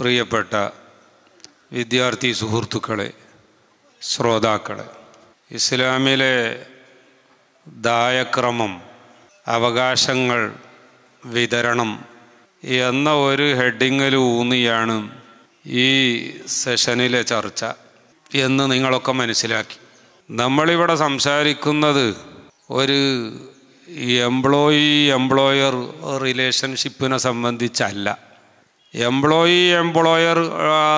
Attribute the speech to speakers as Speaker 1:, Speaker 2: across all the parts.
Speaker 1: പ്രിയപ്പെട്ട വിദ്യാർത്ഥി സുഹൃത്തുക്കളെ ശ്രോതാക്കളെ ഇസ്ലാമിലെ ദായക്രമം അവകാശങ്ങൾ വിതരണം എന്ന ഒരു ഹെഡിങ്ങിൽ ഊന്നിയാണ് ഈ സെഷനിലെ ചർച്ച എന്ന് നിങ്ങളൊക്കെ മനസ്സിലാക്കി നമ്മളിവിടെ സംസാരിക്കുന്നത് ഒരു എംപ്ലോയി എംപ്ലോയർ റിലേഷൻഷിപ്പിനെ സംബന്ധിച്ചല്ല എംപ്ലോയി എംപ്ലോയർ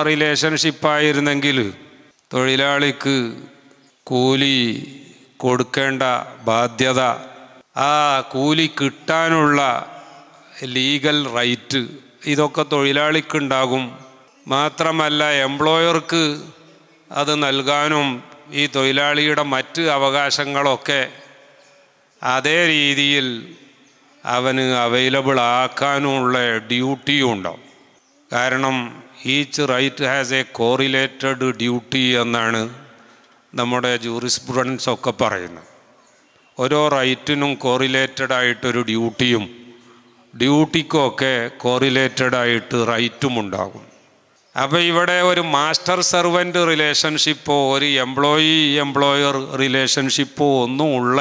Speaker 1: റിലേഷൻഷിപ്പ് ആയിരുന്നെങ്കിൽ തൊഴിലാളിക്ക് കൂലി കൊടുക്കേണ്ട ബാധ്യത ആ കൂലി കിട്ടാനുള്ള ലീഗൽ റൈറ്റ് ഇതൊക്കെ തൊഴിലാളിക്കുണ്ടാകും മാത്രമല്ല എംപ്ലോയർക്ക് അത് നൽകാനും ഈ തൊഴിലാളിയുടെ മറ്റ് അവകാശങ്ങളൊക്കെ അതേ രീതിയിൽ അവന് അവൈലബിൾ ആക്കാനുമുള്ള ഡ്യൂട്ടിയും ഉണ്ടാവും കാരണം each right has a correlated duty എന്നാണ് നമ്മുടെ ജൂറിസ്പ്രുഡൻസ് ഒക്കെ പറയുന്നത് ഓരോ റൈറ്റിനും കോറിലേറ്റഡ് ആയിട്ടൊരു ഡ്യൂട്ടിയും ഡ്യൂട്ടിക്കൊക്കെ കോറിലേറ്റഡ് ആയിട്ട് റൈറ്റും ഉണ്ടാകും അപ്പോൾ ഇവിടെ ഒരു മാസ്റ്റർ സർവൻ്റ് റിലേഷൻഷിപ്പോ ഒരു എംപ്ലോയി എംപ്ലോയർ റിലേഷൻഷിപ്പോ ഒന്നും ഉള്ള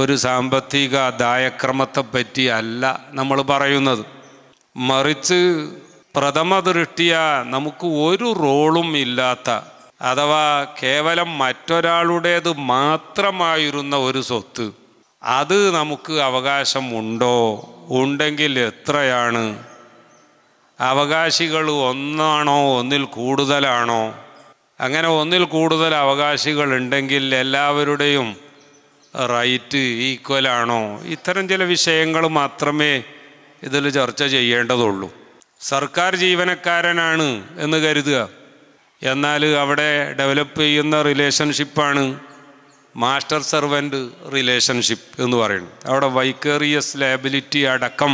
Speaker 1: ഒരു സാമ്പത്തിക ദായക്രമത്തെപ്പറ്റി അല്ല നമ്മൾ പറയുന്നത് മറിച്ച് പ്രഥമ ദൃഷ്ടിയ നമുക്ക് ഒരു റോളും ഇല്ലാത്ത അഥവാ കേവലം മറ്റൊരാളുടേത് മാത്രമായിരുന്ന ഒരു സ്വത്ത് അത് നമുക്ക് അവകാശം ഉണ്ടോ ഉണ്ടെങ്കിൽ എത്രയാണ് അവകാശികൾ ഒന്നാണോ ഒന്നിൽ കൂടുതലാണോ അങ്ങനെ ഒന്നിൽ കൂടുതൽ അവകാശികൾ ഉണ്ടെങ്കിൽ എല്ലാവരുടെയും റൈറ്റ് ഈക്വലാണോ ഇത്തരം ചില വിഷയങ്ങൾ മാത്രമേ ഇതിൽ ചർച്ച ചെയ്യേണ്ടതുള്ളൂ സർക്കാർ ജീവനക്കാരനാണ് എന്ന് കരുതുക എന്നാൽ അവിടെ ഡെവലപ്പ് ചെയ്യുന്ന റിലേഷൻഷിപ്പാണ് മാസ്റ്റർ സർവൻ്റ് റിലേഷൻഷിപ്പ് എന്ന് പറയുന്നത് അവിടെ വൈക്കേറിയസ് ലയബിലിറ്റി അടക്കം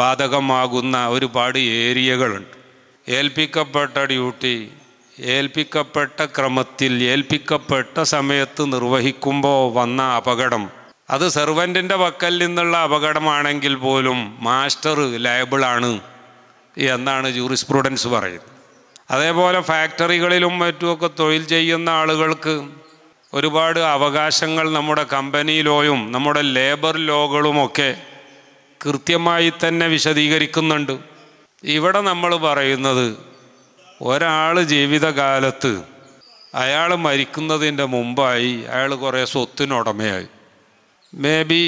Speaker 1: ബാധകമാകുന്ന ഒരുപാട് ഏരിയകളുണ്ട് ഏൽപ്പിക്കപ്പെട്ട ഡ്യൂട്ടി ഏൽപ്പിക്കപ്പെട്ട ക്രമത്തിൽ ഏൽപ്പിക്കപ്പെട്ട സമയത്ത് നിർവഹിക്കുമ്പോൾ വന്ന അപകടം അത് സെർവൻറ്റിൻ്റെ പക്കൽ നിന്നുള്ള അപകടമാണെങ്കിൽ പോലും മാസ്റ്റർ ലയബിളാണ് എന്നാണ് ജൂറിസ്പ്രൂഡൻസ് പറയുന്നത് അതേപോലെ ഫാക്ടറികളിലും മറ്റുമൊക്കെ തൊഴിൽ ചെയ്യുന്ന ആളുകൾക്ക് ഒരുപാട് അവകാശങ്ങൾ നമ്മുടെ കമ്പനി ലോയും നമ്മുടെ ലേബർ ലോകളുമൊക്കെ കൃത്യമായി തന്നെ വിശദീകരിക്കുന്നുണ്ട് ഇവിടെ നമ്മൾ പറയുന്നത് ഒരാൾ ജീവിതകാലത്ത് അയാൾ മരിക്കുന്നതിൻ്റെ മുമ്പായി അയാൾ കുറേ സ്വത്തിനുടമയായി മേ ബി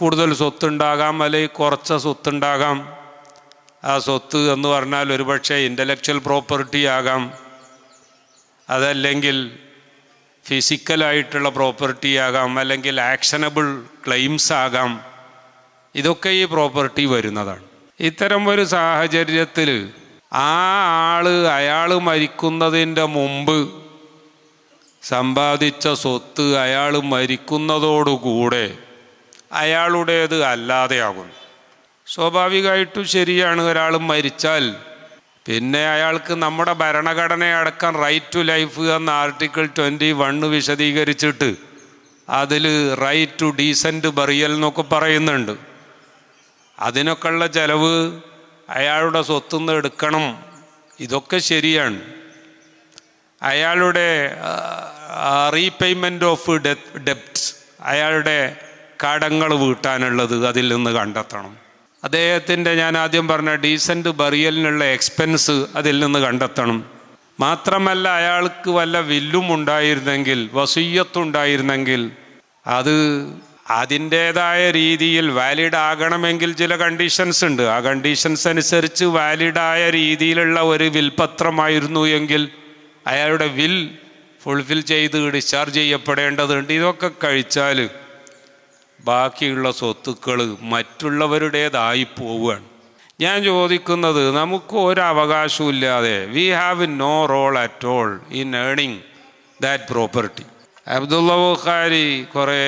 Speaker 1: കൂടുതൽ സ്വത്തുണ്ടാകാം അല്ലെങ്കിൽ കുറച്ച് സ്വത്തുണ്ടാകാം ആ സ്വത്ത് എന്ന് പറഞ്ഞാൽ ഒരുപക്ഷെ ഇൻ്റലക്ച്വൽ പ്രോപ്പർട്ടി ആകാം അതല്ലെങ്കിൽ ഫിസിക്കലായിട്ടുള്ള പ്രോപ്പർട്ടി ആകാം അല്ലെങ്കിൽ ആക്ഷനബിൾ ക്ലെയിംസ് ആകാം ഇതൊക്കെ ഈ പ്രോപ്പർട്ടി വരുന്നതാണ് ഇത്തരം ഒരു സാഹചര്യത്തിൽ ആ ആള് അയാൾ മരിക്കുന്നതിൻ്റെ മുമ്പ് സമ്പാദിച്ച സ്വത്ത് അയാൾ മരിക്കുന്നതോടുകൂടെ അയാളുടേത് അല്ലാതെയാകും സ്വാഭാവികമായിട്ടും ശരിയാണ് ഒരാൾ മരിച്ചാൽ പിന്നെ അയാൾക്ക് നമ്മുടെ അടക്കം റൈറ്റ് ടു ലൈഫ് എന്ന ആർട്ടിക്കിൾ ട്വൻറ്റി വണ്ണ് വിശദീകരിച്ചിട്ട് അതിൽ റൈറ്റ് ടു ഡീസൻറ്റ് ബറിയൽ എന്നൊക്കെ പറയുന്നുണ്ട് അതിനൊക്കെയുള്ള ചിലവ് അയാളുടെ സ്വത്തുനിന്ന് എടുക്കണം ഇതൊക്കെ ശരിയാണ് അയാളുടെ റീപേയ്മെൻ്റ് ഓഫ് ഡെപ്റ്റ്സ് അയാളുടെ കടങ്ങൾ വീട്ടാനുള്ളത് അതിൽ നിന്ന് കണ്ടെത്തണം അദ്ദേഹത്തിൻ്റെ ഞാൻ ആദ്യം പറഞ്ഞ ഡീസൻറ്റ് ബറിയലിനുള്ള എക്സ്പെൻസ് അതിൽ നിന്ന് കണ്ടെത്തണം മാത്രമല്ല അയാൾക്ക് വല്ല വില്ലും ഉണ്ടായിരുന്നെങ്കിൽ വസൂയത്തുണ്ടായിരുന്നെങ്കിൽ അത് അതിൻ്റേതായ രീതിയിൽ വാലിഡ് ആകണമെങ്കിൽ ചില കണ്ടീഷൻസ് ഉണ്ട് ആ കണ്ടീഷൻസ് അനുസരിച്ച് വാലിഡായ രീതിയിലുള്ള ഒരു വിൽപത്രമായിരുന്നു എങ്കിൽ അയാളുടെ വിൽ ഫുൾഫിൽ ചെയ്ത് ഡിസ്ചാർജ് ചെയ്യപ്പെടേണ്ടതുണ്ട് ഇതൊക്കെ കഴിച്ചാൽ ബാക്കിയുള്ള സ്വത്തുക്കൾ മറ്റുള്ളവരുടേതായി പോവുകയാണ് ഞാൻ ചോദിക്കുന്നത് നമുക്ക് ഒരു ഇല്ലാതെ we have no role at all in ഏണിങ് ദാറ്റ് പ്രോപ്പർട്ടി അബ്ദുള്ള ബുഖാരി കുറേ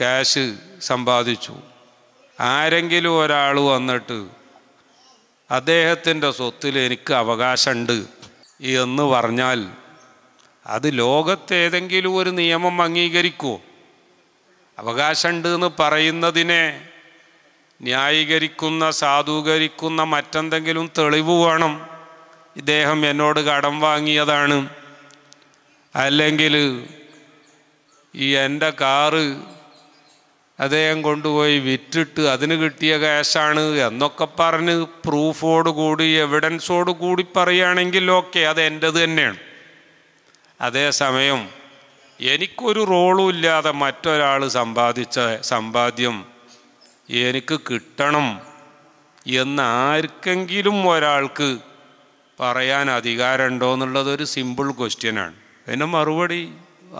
Speaker 1: ക്യാഷ് സമ്പാദിച്ചു ആരെങ്കിലും ഒരാൾ വന്നിട്ട് അദ്ദേഹത്തിൻ്റെ സ്വത്തിൽ എനിക്ക് അവകാശമുണ്ട് എന്ന് പറഞ്ഞാൽ അത് ലോകത്തേതെങ്കിലും ഒരു നിയമം അംഗീകരിക്കുമോ അവകാശമുണ്ട് എന്ന് പറയുന്നതിനെ ന്യായീകരിക്കുന്ന സാധൂകരിക്കുന്ന മറ്റെന്തെങ്കിലും തെളിവ് വേണം ഇദ്ദേഹം എന്നോട് കടം വാങ്ങിയതാണ് അല്ലെങ്കിൽ ഈ എൻ്റെ കാറ് അദ്ദേഹം കൊണ്ടുപോയി വിറ്റിട്ട് അതിന് കിട്ടിയ കാശാണ് എന്നൊക്കെ പറഞ്ഞ് പ്രൂഫോട് കൂടി എവിഡൻസോട് കൂടി പറയുകയാണെങ്കിൽ ഓക്കെ അത് എൻ്റേത് തന്നെയാണ് അതേസമയം എനിക്കൊരു റോളും ഇല്ലാതെ മറ്റൊരാൾ സമ്പാദിച്ച സമ്പാദ്യം എനിക്ക് കിട്ടണം എന്ന് ആർക്കെങ്കിലും ഒരാൾക്ക് പറയാൻ അധികാരമുണ്ടോ എന്നുള്ളത് ഒരു സിമ്പിൾ ക്വസ്റ്റ്യനാണ് പിന്നെ മറുപടി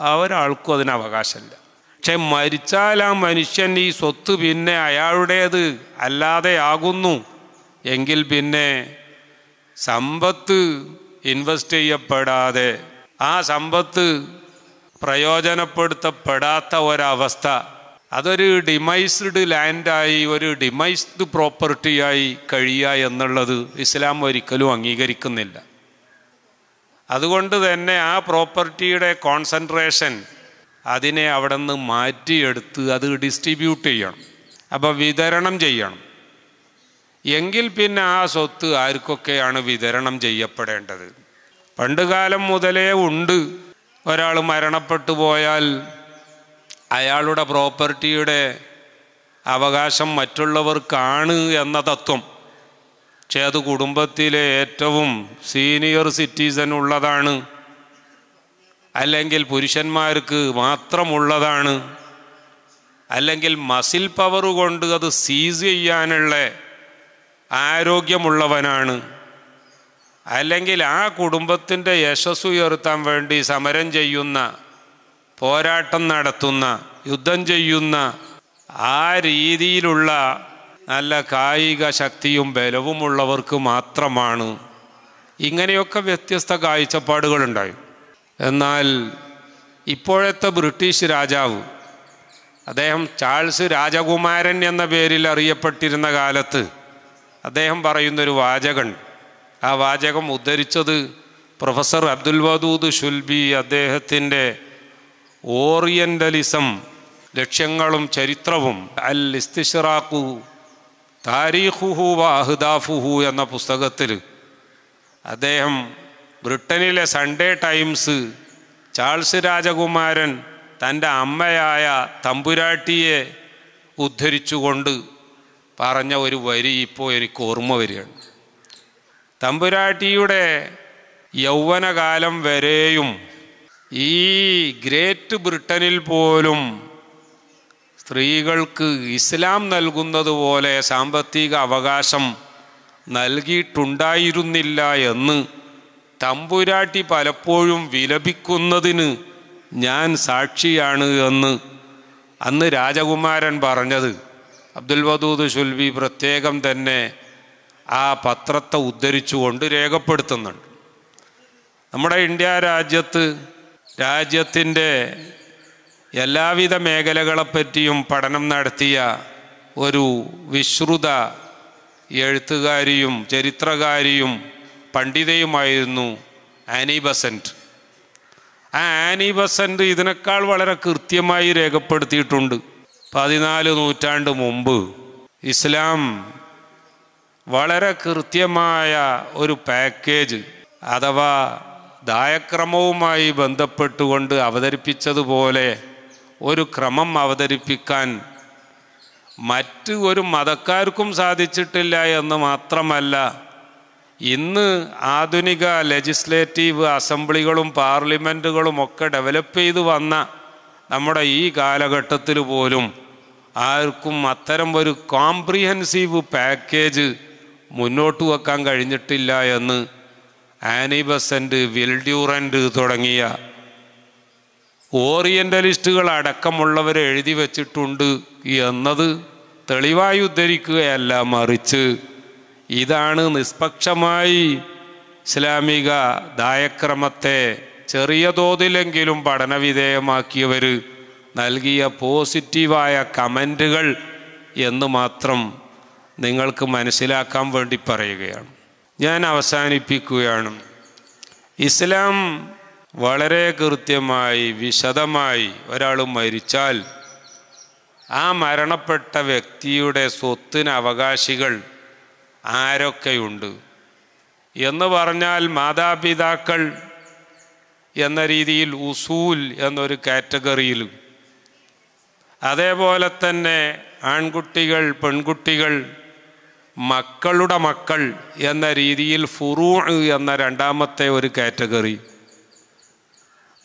Speaker 1: ആ ഒരാൾക്കും അതിന് അവകാശമില്ല പക്ഷെ മരിച്ചാൽ ആ മനുഷ്യൻ ഈ സ്വത്ത് പിന്നെ അയാളുടേത് അല്ലാതെയാകുന്നു എങ്കിൽ പിന്നെ സമ്പത്ത് ഇൻവെസ്റ്റ് ചെയ്യപ്പെടാതെ ആ സമ്പത്ത് പ്രയോജനപ്പെടുത്തപ്പെടാത്ത ഒരവസ്ഥ അതൊരു ഡിമൈസ്ഡ് ലാൻഡായി ഒരു ഡിമൈസ്ഡ് പ്രോപ്പർട്ടിയായി കഴിയുക എന്നുള്ളത് ഇസ്ലാം ഒരിക്കലും അംഗീകരിക്കുന്നില്ല അതുകൊണ്ട് തന്നെ ആ പ്രോപ്പർട്ടിയുടെ കോൺസെൻട്രേഷൻ അതിനെ അവിടെ നിന്ന് മാറ്റിയെടുത്ത് അത് ഡിസ്ട്രിബ്യൂട്ട് ചെയ്യണം അപ്പോൾ വിതരണം ചെയ്യണം എങ്കിൽ പിന്നെ ആ സ്വത്ത് ആർക്കൊക്കെയാണ് വിതരണം ചെയ്യപ്പെടേണ്ടത് പണ്ടുകാലം മുതലേ ഉണ്ട് ഒരാൾ മരണപ്പെട്ടു പോയാൽ അയാളുടെ പ്രോപ്പർട്ടിയുടെ അവകാശം മറ്റുള്ളവർക്കാണ് എന്ന തത്വം പക്ഷേ അത് കുടുംബത്തിലെ ഏറ്റവും സീനിയർ സിറ്റിസൺ ഉള്ളതാണ് അല്ലെങ്കിൽ പുരുഷന്മാർക്ക് മാത്രമുള്ളതാണ് അല്ലെങ്കിൽ മസിൽ പവർ കൊണ്ട് അത് സീസ് ചെയ്യാനുള്ള ആരോഗ്യമുള്ളവനാണ് അല്ലെങ്കിൽ ആ കുടുംബത്തിൻ്റെ യശസ് ഉയർത്താൻ വേണ്ടി സമരം ചെയ്യുന്ന പോരാട്ടം നടത്തുന്ന യുദ്ധം ചെയ്യുന്ന ആ രീതിയിലുള്ള നല്ല കായിക ശക്തിയും ബലവുമുള്ളവർക്ക് മാത്രമാണ് ഇങ്ങനെയൊക്കെ വ്യത്യസ്ത കാഴ്ചപ്പാടുകളുണ്ടായി എന്നാൽ ഇപ്പോഴത്തെ ബ്രിട്ടീഷ് രാജാവ് അദ്ദേഹം ചാൾസ് രാജകുമാരൻ എന്ന പേരിൽ അറിയപ്പെട്ടിരുന്ന കാലത്ത് അദ്ദേഹം പറയുന്നൊരു വാചകൻ ആ വാചകം ഉദ്ധരിച്ചത് പ്രൊഫസർ അബ്ദുൽ വദൂദ് ഷുൽബി അദ്ദേഹത്തിൻ്റെ ഓറിയൻ്റലിസം ലക്ഷ്യങ്ങളും ചരിത്രവും അൽ ഇസ്തിഷറാഖു താരീഖുഹു വാഹ്ദാഫുഹു എന്ന പുസ്തകത്തിൽ അദ്ദേഹം ബ്രിട്ടനിലെ സൺഡേ ടൈംസ് ചാൾസ് രാജകുമാരൻ തൻ്റെ അമ്മയായ തമ്പുരാട്ടിയെ ഉദ്ധരിച്ചുകൊണ്ട് പറഞ്ഞ ഒരു വരി ഇപ്പോൾ എനിക്ക് ഓർമ്മ വരികയാണ് തമ്പുരാട്ടിയുടെ യൗവനകാലം വരെയും ഈ ഗ്രേറ്റ് ബ്രിട്ടനിൽ പോലും സ്ത്രീകൾക്ക് ഇസ്ലാം നൽകുന്നത് പോലെ സാമ്പത്തിക അവകാശം നൽകിയിട്ടുണ്ടായിരുന്നില്ല എന്ന് തമ്പുരാട്ടി പലപ്പോഴും വിലപിക്കുന്നതിന് ഞാൻ സാക്ഷിയാണ് എന്ന് അന്ന് രാജകുമാരൻ പറഞ്ഞത് അബ്ദുൽ വദൂദ് സുൽവി പ്രത്യേകം തന്നെ ആ പത്രത്തെ ഉദ്ധരിച്ചുകൊണ്ട് രേഖപ്പെടുത്തുന്നുണ്ട് നമ്മുടെ ഇന്ത്യ രാജ്യത്ത് രാജ്യത്തിൻ്റെ എല്ലാവിധ മേഖലകളെപ്പറ്റിയും പഠനം നടത്തിയ ഒരു വിശ്രുത എഴുത്തുകാരിയും ചരിത്രകാരിയും പണ്ഡിതയുമായിരുന്നു ആനിബസൻറ്റ് ആ ആനിബസൻറ്റ് ഇതിനേക്കാൾ വളരെ കൃത്യമായി രേഖപ്പെടുത്തിയിട്ടുണ്ട് പതിനാല് നൂറ്റാണ്ട് മുമ്പ് ഇസ്ലാം വളരെ കൃത്യമായ ഒരു പാക്കേജ് അഥവാ ദായക്രമവുമായി ബന്ധപ്പെട്ടുകൊണ്ട് അവതരിപ്പിച്ചതുപോലെ ഒരു ക്രമം അവതരിപ്പിക്കാൻ മറ്റ് ഒരു മതക്കാർക്കും സാധിച്ചിട്ടില്ല എന്ന് മാത്രമല്ല ഇന്ന് ആധുനിക ലെജിസ്ലേറ്റീവ് അസംബ്ലികളും പാർലമെൻറ്റുകളും ഒക്കെ ഡെവലപ്പ് ചെയ്തു വന്ന നമ്മുടെ ഈ കാലഘട്ടത്തിൽ പോലും ആർക്കും അത്തരം ഒരു കോംപ്രിഹെൻസീവ് പാക്കേജ് മുന്നോട്ട് വെക്കാൻ കഴിഞ്ഞിട്ടില്ല എന്ന് ആനിബസൻ്റ് വിൽഡ്യൂറൻ്റ് തുടങ്ങിയ ഓറിയൻ്റലിസ്റ്റുകൾ അടക്കമുള്ളവർ എഴുതി വച്ചിട്ടുണ്ട് എന്നത് തെളിവായി ഉദ്ധരിക്കുകയല്ല മറിച്ച് ഇതാണ് നിഷ്പക്ഷമായി ഇസ്ലാമിക ദായക്രമത്തെ ചെറിയ തോതിലെങ്കിലും പഠനവിധേയമാക്കിയവർ നൽകിയ പോസിറ്റീവായ കമൻറ്റുകൾ എന്ന് മാത്രം നിങ്ങൾക്ക് മനസ്സിലാക്കാൻ വേണ്ടി പറയുകയാണ് ഞാൻ അവസാനിപ്പിക്കുകയാണ് ഇസ്ലാം വളരെ കൃത്യമായി വിശദമായി ഒരാൾ മരിച്ചാൽ ആ മരണപ്പെട്ട വ്യക്തിയുടെ സ്വത്തിന് അവകാശികൾ ആരൊക്കെയുണ്ട് എന്ന് പറഞ്ഞാൽ മാതാപിതാക്കൾ എന്ന രീതിയിൽ ഉസൂൽ എന്നൊരു കാറ്റഗറിയിൽ അതേപോലെ തന്നെ ആൺകുട്ടികൾ പെൺകുട്ടികൾ മക്കളുടെ മക്കൾ എന്ന രീതിയിൽ ഫുറൂ എന്ന രണ്ടാമത്തെ ഒരു കാറ്റഗറി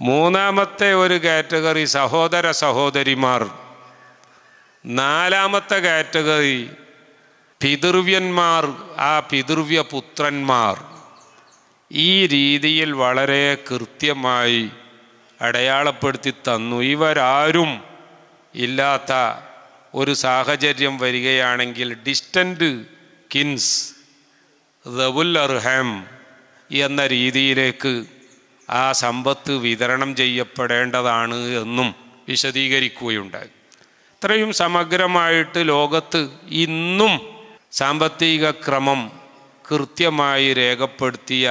Speaker 1: മൂന്നാമത്തെ ഒരു കാറ്റഗറി സഹോദര സഹോദരിമാർ നാലാമത്തെ കാറ്റഗറി പിതൃവ്യന്മാർ ആ പിതൃവ്യ പുത്രന്മാർ ഈ രീതിയിൽ വളരെ കൃത്യമായി അടയാളപ്പെടുത്തി തന്നു ഇവരാരും ഇല്ലാത്ത ഒരു സാഹചര്യം വരികയാണെങ്കിൽ ഡിസ്റ്റൻറ്റ് കിൻസ് റബുൽ അർഹം എന്ന രീതിയിലേക്ക് ആ സമ്പത്ത് വിതരണം ചെയ്യപ്പെടേണ്ടതാണ് എന്നും വിശദീകരിക്കുകയുണ്ടായി ഇത്രയും സമഗ്രമായിട്ട് ലോകത്ത് ഇന്നും സാമ്പത്തിക ക്രമം കൃത്യമായി രേഖപ്പെടുത്തിയ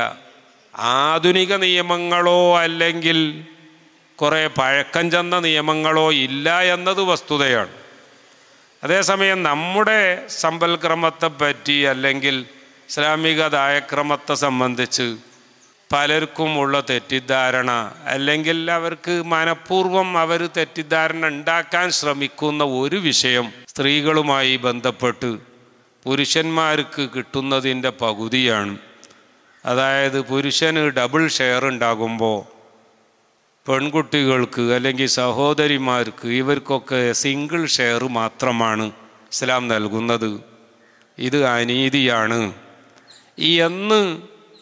Speaker 1: ആധുനിക നിയമങ്ങളോ അല്ലെങ്കിൽ കുറേ പഴക്കം ചെന്ന നിയമങ്ങളോ ഇല്ല എന്നത് വസ്തുതയാണ് അതേസമയം നമ്മുടെ സമ്പൽക്രമത്തെ പറ്റി അല്ലെങ്കിൽ ഇസ്ലാമിക ദായക്രമത്തെ സംബന്ധിച്ച് പലർക്കും ഉള്ള തെറ്റിദ്ധാരണ അല്ലെങ്കിൽ അവർക്ക് മനഃപൂർവ്വം അവർ തെറ്റിദ്ധാരണ ഉണ്ടാക്കാൻ ശ്രമിക്കുന്ന ഒരു വിഷയം സ്ത്രീകളുമായി ബന്ധപ്പെട്ട് പുരുഷന്മാർക്ക് കിട്ടുന്നതിൻ്റെ പകുതിയാണ് അതായത് പുരുഷന് ഡബിൾ ഷെയർ ഉണ്ടാകുമ്പോൾ പെൺകുട്ടികൾക്ക് അല്ലെങ്കിൽ സഹോദരിമാർക്ക് ഇവർക്കൊക്കെ സിംഗിൾ ഷെയർ മാത്രമാണ് ഇസ്ലാം നൽകുന്നത് ഇത് അനീതിയാണ് ഈ എന്ന്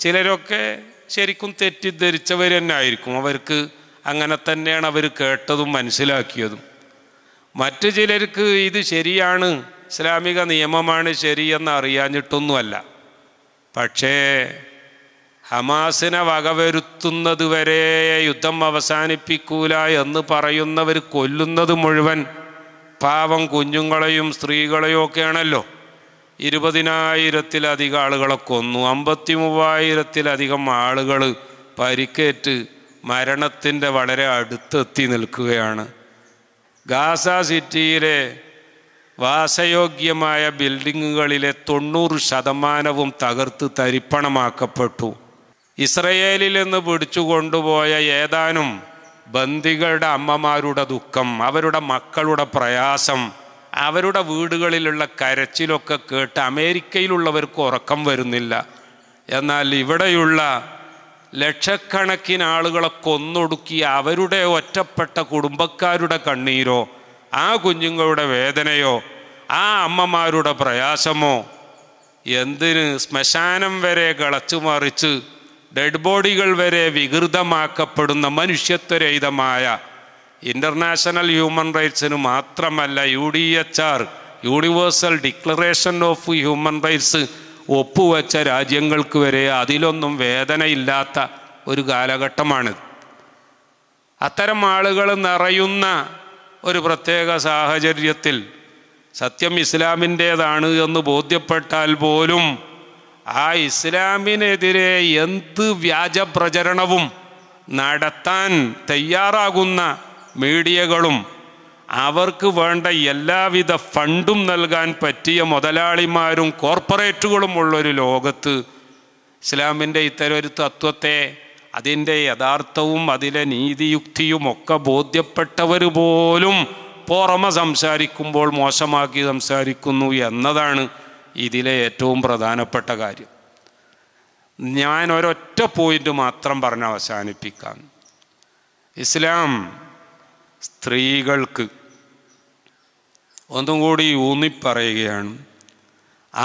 Speaker 1: ചിലരൊക്കെ ശരിക്കും തെറ്റിദ്ധരിച്ചവർ തന്നെ ആയിരിക്കും അവർക്ക് അങ്ങനെ തന്നെയാണ് അവർ കേട്ടതും മനസ്സിലാക്കിയതും മറ്റു ചിലർക്ക് ഇത് ശരിയാണ് ഇസ്ലാമിക നിയമമാണ് ശരിയെന്ന് അറിയാഞ്ഞിട്ടൊന്നുമല്ല പക്ഷേ ഹമാസിനെ വകവരുത്തുന്നത് വരെ യുദ്ധം അവസാനിപ്പിക്കൂല എന്ന് പറയുന്നവർ കൊല്ലുന്നത് മുഴുവൻ പാവം കുഞ്ഞുങ്ങളെയും സ്ത്രീകളെയും ഒക്കെയാണല്ലോ ഇരുപതിനായിരത്തിലധികം ആളുകളെ കൊന്നു അമ്പത്തി മൂവായിരത്തിലധികം ആളുകൾ പരിക്കേറ്റ് മരണത്തിൻ്റെ വളരെ അടുത്തെത്തി നിൽക്കുകയാണ് ഗാസ സിറ്റിയിലെ വാസയോഗ്യമായ ബിൽഡിങ്ങുകളിലെ തൊണ്ണൂറ് ശതമാനവും തകർത്ത് തരിപ്പണമാക്കപ്പെട്ടു ഇസ്രയേലിൽ നിന്ന് പിടിച്ചുകൊണ്ടുപോയ ഏതാനും ബന്ദികളുടെ അമ്മമാരുടെ ദുഃഖം അവരുടെ മക്കളുടെ പ്രയാസം അവരുടെ വീടുകളിലുള്ള കരച്ചിലൊക്കെ കേട്ട് അമേരിക്കയിലുള്ളവർക്ക് ഉറക്കം വരുന്നില്ല എന്നാൽ ഇവിടെയുള്ള ലക്ഷക്കണക്കിന് ആളുകളെ കൊന്നൊടുക്കി അവരുടെ ഒറ്റപ്പെട്ട കുടുംബക്കാരുടെ കണ്ണീരോ ആ കുഞ്ഞുങ്ങളുടെ വേദനയോ ആ അമ്മമാരുടെ പ്രയാസമോ എന്തിന് ശ്മശാനം വരെ കളച്ചുമറിച്ച് ഡെഡ് ബോഡികൾ വരെ വികൃതമാക്കപ്പെടുന്ന മനുഷ്യത്വരഹിതമായ ഇൻ്റർനാഷണൽ ഹ്യൂമൻ റൈറ്റ്സിന് മാത്രമല്ല U D H R universal declaration of human rights ഒപ്പുവെച്ച രാജ്യങ്ങൾക്ക് വരെ അതിലൊന്നും വേദനയില്ലാത്ത ഒരു കാലഘട്ടമാണിത് അത്തരം ആളുകൾ നിറയുന്ന ഒരു പ്രത്യേക സാഹചര്യത്തിൽ സത്യം ഇസ്ലാമിൻ്റേതാണ് എന്ന് ബോധ്യപ്പെട്ടാൽ പോലും ആ ഇസ്ലാമിനെതിരെ എന്ത് വ്യാജ പ്രചരണവും നടത്താൻ തയ്യാറാകുന്ന മീഡിയകളും അവർക്ക് വേണ്ട എല്ലാവിധ ഫണ്ടും നൽകാൻ പറ്റിയ മുതലാളിമാരും കോർപ്പറേറ്റുകളും ഉള്ളൊരു ലോകത്ത് ഇസ്ലാമിൻ്റെ ഇത്തരം ഒരു തത്വത്തെ അതിൻ്റെ യഥാർത്ഥവും അതിലെ നീതിയുക്തിയും ഒക്കെ ബോധ്യപ്പെട്ടവർ പോലും പുറമെ സംസാരിക്കുമ്പോൾ മോശമാക്കി സംസാരിക്കുന്നു എന്നതാണ് ഇതിലെ ഏറ്റവും പ്രധാനപ്പെട്ട കാര്യം ഞാൻ ഒരൊറ്റ പോയിന്റ് മാത്രം പറഞ്ഞ് അവസാനിപ്പിക്കാം ഇസ്ലാം സ്ത്രീകൾക്ക് ഒന്നും കൂടി ഊന്നിപ്പറയുകയാണ്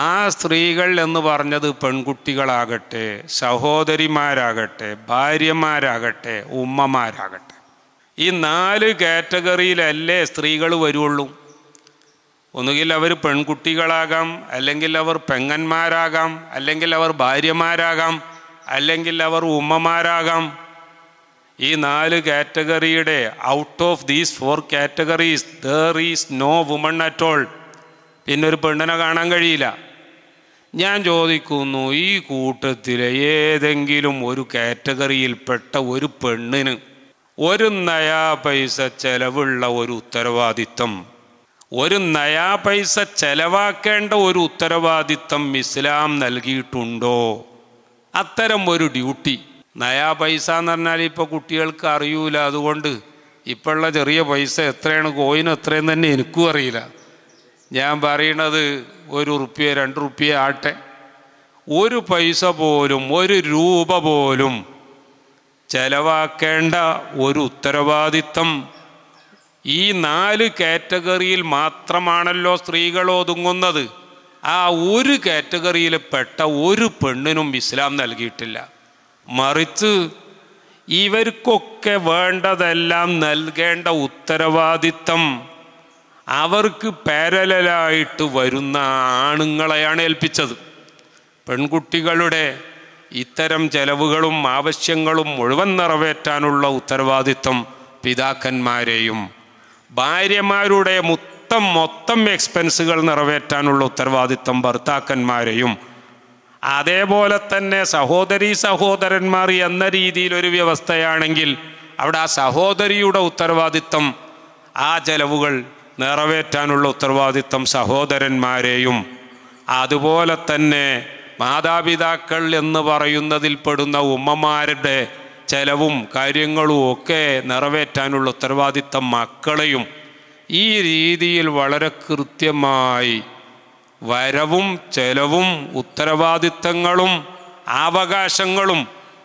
Speaker 1: ആ സ്ത്രീകൾ എന്ന് പറഞ്ഞത് പെൺകുട്ടികളാകട്ടെ സഹോദരിമാരാകട്ടെ ഭാര്യമാരാകട്ടെ ഉമ്മമാരാകട്ടെ ഈ നാല് കാറ്റഗറിയിലല്ലേ സ്ത്രീകൾ വരുള്ളൂ ഒന്നുകിൽ അവർ പെൺകുട്ടികളാകാം അല്ലെങ്കിൽ അവർ പെങ്ങന്മാരാകാം അല്ലെങ്കിൽ അവർ ഭാര്യമാരാകാം അല്ലെങ്കിൽ അവർ ഉമ്മമാരാകാം ഈ നാല് കാറ്റഗറിയുടെ out of these four categories there is no woman at all പിന്നെ ഒരു പെണ്ണിനെ കാണാൻ കഴിയില്ല ഞാൻ ചോദിക്കുന്നു ഈ കൂട്ടത്തിലെ ഏതെങ്കിലും ഒരു കാറ്റഗറിയിൽപ്പെട്ട ഒരു പെണ്ണിന് ഒരു നയാ പൈസ ചെലവുള്ള ഒരു ഉത്തരവാദിത്തം ഒരു നയാ പൈസ ചെലവാക്കേണ്ട ഒരു ഉത്തരവാദിത്തം ഇസ്ലാം നൽകിയിട്ടുണ്ടോ അത്തരം ഒരു ഡ്യൂട്ടി നയാ പൈസ എന്ന് പറഞ്ഞാൽ ഇപ്പോൾ കുട്ടികൾക്ക് അറിയൂല അതുകൊണ്ട് ഇപ്പോഴുള്ള ചെറിയ പൈസ എത്രയാണ് കോയിൻ എത്രയും തന്നെ എനിക്കും അറിയില്ല ഞാൻ പറയണത് ഒരു റുപ്യ രണ്ട് റുപ്യ ആട്ടെ ഒരു പൈസ പോലും ഒരു രൂപ പോലും ചെലവാക്കേണ്ട ഒരു ഉത്തരവാദിത്തം ഈ നാല് കാറ്റഗറിയിൽ മാത്രമാണല്ലോ സ്ത്രീകൾ ഒതുങ്ങുന്നത് ആ ഒരു കാറ്റഗറിയിൽ പെട്ട ഒരു പെണ്ണിനും ഇസ്ലാം നൽകിയിട്ടില്ല മറിച്ച് ഇവർക്കൊക്കെ വേണ്ടതെല്ലാം നൽകേണ്ട ഉത്തരവാദിത്തം അവർക്ക് പാരലായിട്ട് വരുന്ന ആണുങ്ങളെയാണ് ഏൽപ്പിച്ചത് പെൺകുട്ടികളുടെ ഇത്തരം ചെലവുകളും ആവശ്യങ്ങളും മുഴുവൻ നിറവേറ്റാനുള്ള ഉത്തരവാദിത്വം പിതാക്കന്മാരെയും ഭാര്യമാരുടെ മൊത്തം മൊത്തം എക്സ്പെൻസുകൾ നിറവേറ്റാനുള്ള ഉത്തരവാദിത്വം ഭർത്താക്കന്മാരെയും അതേപോലെ തന്നെ സഹോദരി സഹോദരന്മാർ എന്ന രീതിയിൽ ഒരു വ്യവസ്ഥയാണെങ്കിൽ അവിടെ ആ സഹോദരിയുടെ ഉത്തരവാദിത്വം ആ ചെലവുകൾ നിറവേറ്റാനുള്ള ഉത്തരവാദിത്തം സഹോദരന്മാരെയും അതുപോലെ തന്നെ മാതാപിതാക്കൾ എന്ന് പറയുന്നതിൽ പെടുന്ന ഉമ്മമാരുടെ ചെലവും കാര്യങ്ങളും ഒക്കെ നിറവേറ്റാനുള്ള ഉത്തരവാദിത്തം മക്കളെയും ഈ രീതിയിൽ വളരെ കൃത്യമായി വരവും ചെലവും ഉത്തരവാദിത്തങ്ങളും അവകാശങ്ങളും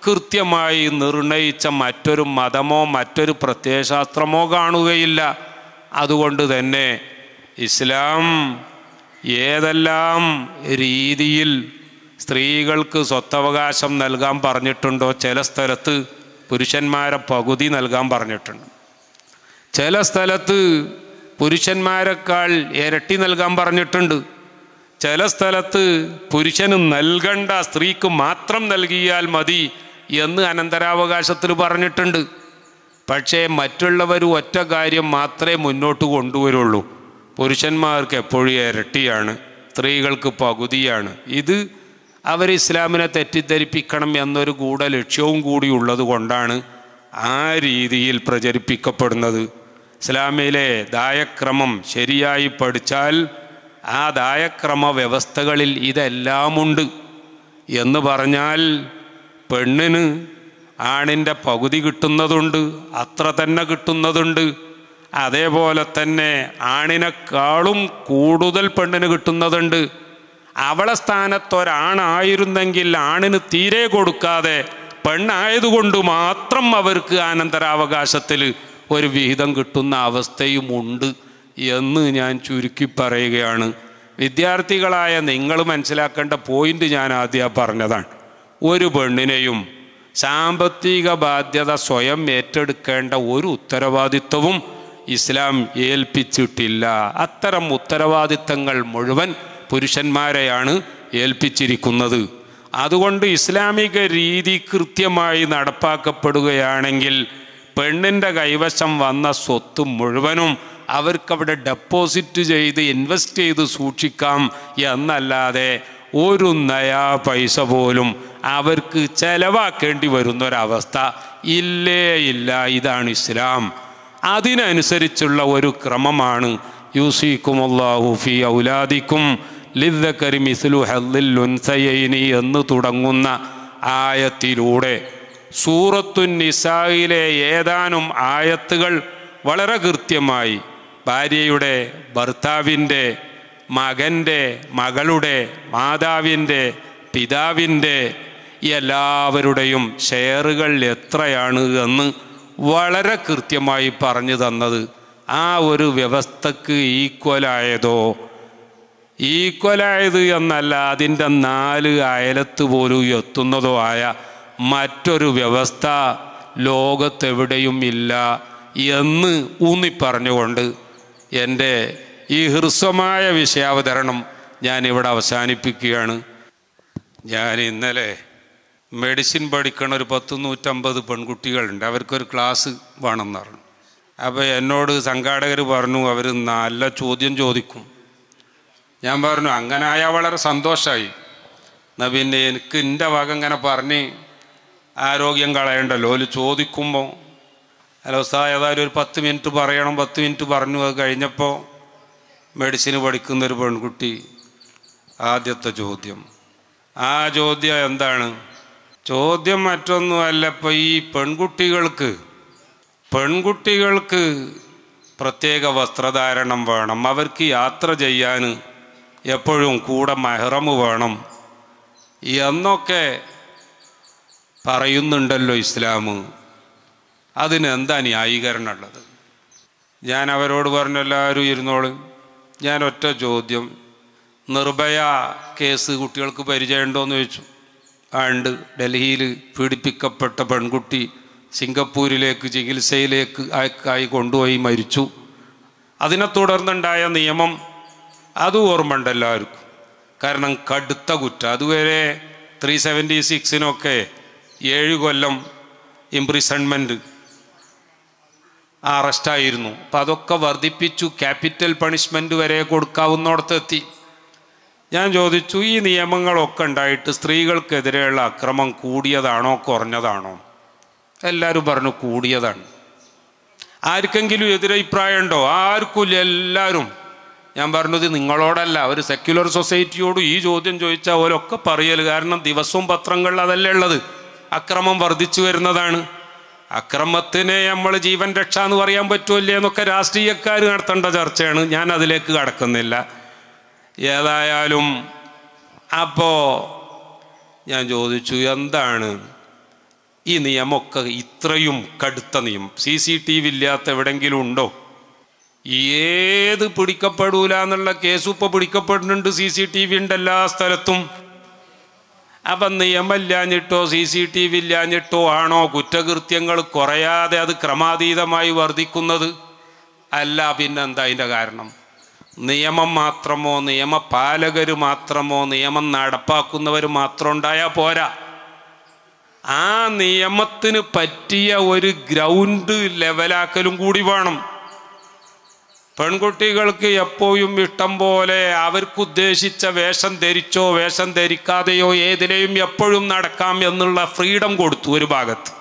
Speaker 1: കൃത്യമായി നിർണയിച്ച മറ്റൊരു മതമോ മറ്റൊരു പ്രത്യയശാസ്ത്രമോ കാണുകയില്ല അതുകൊണ്ട് തന്നെ ഇസ്ലാം ഏതെല്ലാം രീതിയിൽ സ്ത്രീകൾക്ക് സ്വത്തവകാശം നൽകാൻ പറഞ്ഞിട്ടുണ്ടോ ചില സ്ഥലത്ത് പുരുഷന്മാരെ പകുതി നൽകാൻ പറഞ്ഞിട്ടുണ്ട് ചില സ്ഥലത്ത് പുരുഷന്മാരെക്കാൾ ഇരട്ടി നൽകാൻ പറഞ്ഞിട്ടുണ്ട് ചില സ്ഥലത്ത് പുരുഷന് നൽകണ്ട സ്ത്രീക്ക് മാത്രം നൽകിയാൽ മതി എന്ന് അനന്തരാവകാശത്തിൽ പറഞ്ഞിട്ടുണ്ട് പക്ഷേ മറ്റുള്ളവർ ഒറ്റ കാര്യം മാത്രമേ മുന്നോട്ട് കൊണ്ടുവരുള്ളൂ പുരുഷന്മാർക്ക് എപ്പോഴും ഇരട്ടിയാണ് സ്ത്രീകൾക്ക് പകുതിയാണ് ഇത് അവർ ഇസ്ലാമിനെ തെറ്റിദ്ധരിപ്പിക്കണം എന്നൊരു ഗൂഢ ലക്ഷ്യവും കൂടി ഉള്ളത് കൊണ്ടാണ് ആ രീതിയിൽ പ്രചരിപ്പിക്കപ്പെടുന്നത് ഇസ്ലാമിലെ ദായക്രമം ശരിയായി പഠിച്ചാൽ ആ ദായക്രമ വ്യവസ്ഥകളിൽ ഇതെല്ലാമുണ്ട് എന്ന് പറഞ്ഞാൽ പെണ്ണിന് ആണിൻ്റെ പകുതി കിട്ടുന്നതുണ്ട് അത്ര തന്നെ കിട്ടുന്നതുണ്ട് അതേപോലെ തന്നെ ആണിനെക്കാളും കൂടുതൽ പെണ്ണിന് കിട്ടുന്നതുണ്ട് അവളെ സ്ഥാനത്തൊരാണായിരുന്നെങ്കിൽ ആണിന് തീരെ കൊടുക്കാതെ പെണ്ണായതുകൊണ്ട് മാത്രം അവർക്ക് ആനന്തരാവകാശത്തിൽ ഒരു വിഹിതം കിട്ടുന്ന അവസ്ഥയുമുണ്ട് എന്ന് ഞാൻ ചുരുക്കി പറയുകയാണ് വിദ്യാർത്ഥികളായ നിങ്ങൾ മനസ്സിലാക്കേണ്ട പോയിന്റ് ഞാൻ ആദ്യം പറഞ്ഞതാണ് ഒരു പെണ്ണിനെയും സാമ്പത്തിക ബാധ്യത സ്വയം ഏറ്റെടുക്കേണ്ട ഒരു ഉത്തരവാദിത്വവും ഇസ്ലാം ഏൽപ്പിച്ചിട്ടില്ല അത്തരം ഉത്തരവാദിത്തങ്ങൾ മുഴുവൻ പുരുഷന്മാരെയാണ് ഏൽപ്പിച്ചിരിക്കുന്നത് അതുകൊണ്ട് ഇസ്ലാമിക രീതി കൃത്യമായി നടപ്പാക്കപ്പെടുകയാണെങ്കിൽ പെണ്ണിൻ്റെ കൈവശം വന്ന സ്വത്ത് മുഴുവനും അവർക്കവിടെ ഡെപ്പോസിറ്റ് ചെയ്ത് ഇൻവെസ്റ്റ് ചെയ്ത് സൂക്ഷിക്കാം എന്നല്ലാതെ ഒരു നയാ പൈസ പോലും അവർക്ക് ചെലവാക്കേണ്ടി വരുന്നൊരവസ്ഥ ഇല്ലേ ഇല്ല ഇതാണ് ഇസ്ലാം അതിനനുസരിച്ചുള്ള ഒരു ക്രമമാണ് യൂസിക്കുമുല്ലാഹു ഔലാദിക്കും ലിദ്ദക്കരി മിസ്ലു ഹല്ലിൽ എന്ന് തുടങ്ങുന്ന ആയത്തിലൂടെ സൂറത്തു നിസായിലെ ഏതാനും ആയത്തുകൾ വളരെ കൃത്യമായി ഭാര്യയുടെ ഭർത്താവിൻ്റെ മകൻ്റെ മകളുടെ മാതാവിൻ്റെ പിതാവിൻ്റെ എല്ലാവരുടെയും ഷെയറുകൾ എത്രയാണ് എന്ന് വളരെ കൃത്യമായി പറഞ്ഞു തന്നത് ആ ഒരു വ്യവസ്ഥക്ക് ഈക്വലായതോ ഈക്വലായത് എന്നല്ല അതിൻ്റെ നാല് അയലത്ത് പോലും എത്തുന്നതോ ആയ മറ്റൊരു വ്യവസ്ഥ ലോകത്തെവിടെയും ഇല്ല എന്ന് ഊന്നിപ്പറഞ്ഞുകൊണ്ട് എൻ്റെ ഈ ഹൃസ്വമായ വിഷയാവതരണം ഞാൻ ഇവിടെ അവസാനിപ്പിക്കുകയാണ് ഞാൻ ഇന്നലെ മെഡിസിൻ പഠിക്കണ ഒരു പത്ത് നൂറ്റമ്പത് പെൺകുട്ടികളുണ്ട് അവർക്കൊരു ക്ലാസ് വേണമെന്ന് പറഞ്ഞു അപ്പോൾ എന്നോട് സംഘാടകർ പറഞ്ഞു അവർ നല്ല ചോദ്യം ചോദിക്കും ഞാൻ പറഞ്ഞു അങ്ങനെ ആയാൽ വളരെ സന്തോഷമായി എന്നാൽ പിന്നെ എനിക്ക് എൻ്റെ വക ഇങ്ങനെ പറഞ്ഞ് ആരോഗ്യം കളയണ്ടല്ലോ അതിൽ ചോദിക്കുമ്പോൾ അല്ല ഏതായാലും ഒരു പത്ത് മിനിറ്റ് പറയണം പത്ത് മിനിറ്റ് പറഞ്ഞു അത് കഴിഞ്ഞപ്പോൾ മെഡിസിന് പഠിക്കുന്ന ഒരു പെൺകുട്ടി ആദ്യത്തെ ചോദ്യം ആ ചോദ്യം എന്താണ് ചോദ്യം മറ്റൊന്നുമല്ല ഇപ്പോൾ ഈ പെൺകുട്ടികൾക്ക് പെൺകുട്ടികൾക്ക് പ്രത്യേക വസ്ത്രധാരണം വേണം അവർക്ക് യാത്ര ചെയ്യാൻ എപ്പോഴും കൂടെ മെഹ്റമ് വേണം എന്നൊക്കെ പറയുന്നുണ്ടല്ലോ ഇസ്ലാം അതിനെന്താ ന്യായീകരണമുള്ളത് ഞാൻ അവരോട് എല്ലാവരും ഇരുന്നോളും ഞാൻ ഒറ്റ ചോദ്യം നിർഭയ കേസ് കുട്ടികൾക്ക് എന്ന് ചോദിച്ചു ആണ്ട് ഡൽഹിയിൽ പീഡിപ്പിക്കപ്പെട്ട പെൺകുട്ടി സിംഗപ്പൂരിലേക്ക് ചികിത്സയിലേക്ക് ആയി കൊണ്ടുപോയി മരിച്ചു അതിനെ തുടർന്നുണ്ടായ നിയമം അത് ഓർമ്മ ഉണ്ട് എല്ലാവർക്കും കാരണം കടുത്ത കുറ്റം അതുവരെ ത്രീ സെവൻറ്റി സിക്സിനൊക്കെ ഏഴ് കൊല്ലം ഇംപ്രിസൺമെൻറ്റ് അറസ്റ്റായിരുന്നു അപ്പോൾ അതൊക്കെ വർദ്ധിപ്പിച്ചു ക്യാപിറ്റൽ പണിഷ്മെൻ്റ് വരെ എത്തി ഞാൻ ചോദിച്ചു ഈ നിയമങ്ങളൊക്കെ ഉണ്ടായിട്ട് സ്ത്രീകൾക്കെതിരെയുള്ള അക്രമം കൂടിയതാണോ കുറഞ്ഞതാണോ എല്ലാവരും പറഞ്ഞു കൂടിയതാണ് ആർക്കെങ്കിലും എതിരഭിപ്രായമുണ്ടോ ആർക്കും എല്ലാവരും ഞാൻ പറഞ്ഞത് നിങ്ങളോടല്ല ഒരു സെക്യുലർ സൊസൈറ്റിയോട് ഈ ചോദ്യം ചോദിച്ചാൽ ഓരൊക്കെ പറയൽ കാരണം ദിവസവും പത്രങ്ങളിൽ അതല്ലേ ഉള്ളത് അക്രമം വർദ്ധിച്ചു വരുന്നതാണ് അക്രമത്തിനെ നമ്മൾ ജീവൻ രക്ഷ എന്ന് പറയാൻ പറ്റുമല്ലേ എന്നൊക്കെ രാഷ്ട്രീയക്കാർ നടത്തേണ്ട ചർച്ചയാണ് ഞാൻ അതിലേക്ക് കടക്കുന്നില്ല ഏതായാലും അപ്പോൾ ഞാൻ ചോദിച്ചു എന്താണ് ഈ നിയമമൊക്കെ ഇത്രയും കടുത്ത നിയമം സി സി ടി വി ഇല്ലാത്ത എവിടെങ്കിലും ഉണ്ടോ ഏത് പിടിക്കപ്പെടൂല എന്നുള്ള കേസും ഇപ്പോൾ പിടിക്കപ്പെടുന്നുണ്ട് സി സി ടി വി ഉണ്ട് എല്ലാ സ്ഥലത്തും അപ്പം നിയമമില്ലാഞ്ഞിട്ടോ സി സി ടി വി ഇല്ലാഞ്ഞിട്ടോ ആണോ കുറ്റകൃത്യങ്ങൾ കുറയാതെ അത് ക്രമാതീതമായി വർദ്ധിക്കുന്നത് അല്ല പിന്നെന്താ അതിൻ്റെ കാരണം നിയമം മാത്രമോ നിയമപാലകർ മാത്രമോ നിയമം നടപ്പാക്കുന്നവർ മാത്രം ഉണ്ടായാൽ പോരാ ആ നിയമത്തിന് പറ്റിയ ഒരു ഗ്രൗണ്ട് ലെവലാക്കലും കൂടി വേണം പെൺകുട്ടികൾക്ക് എപ്പോഴും ഇഷ്ടം പോലെ അവർക്കുദ്ദേശിച്ച വേഷം ധരിച്ചോ വേഷം ധരിക്കാതെയോ ഏതിലെയും എപ്പോഴും നടക്കാം എന്നുള്ള ഫ്രീഡം കൊടുത്തു ഒരു ഭാഗത്ത്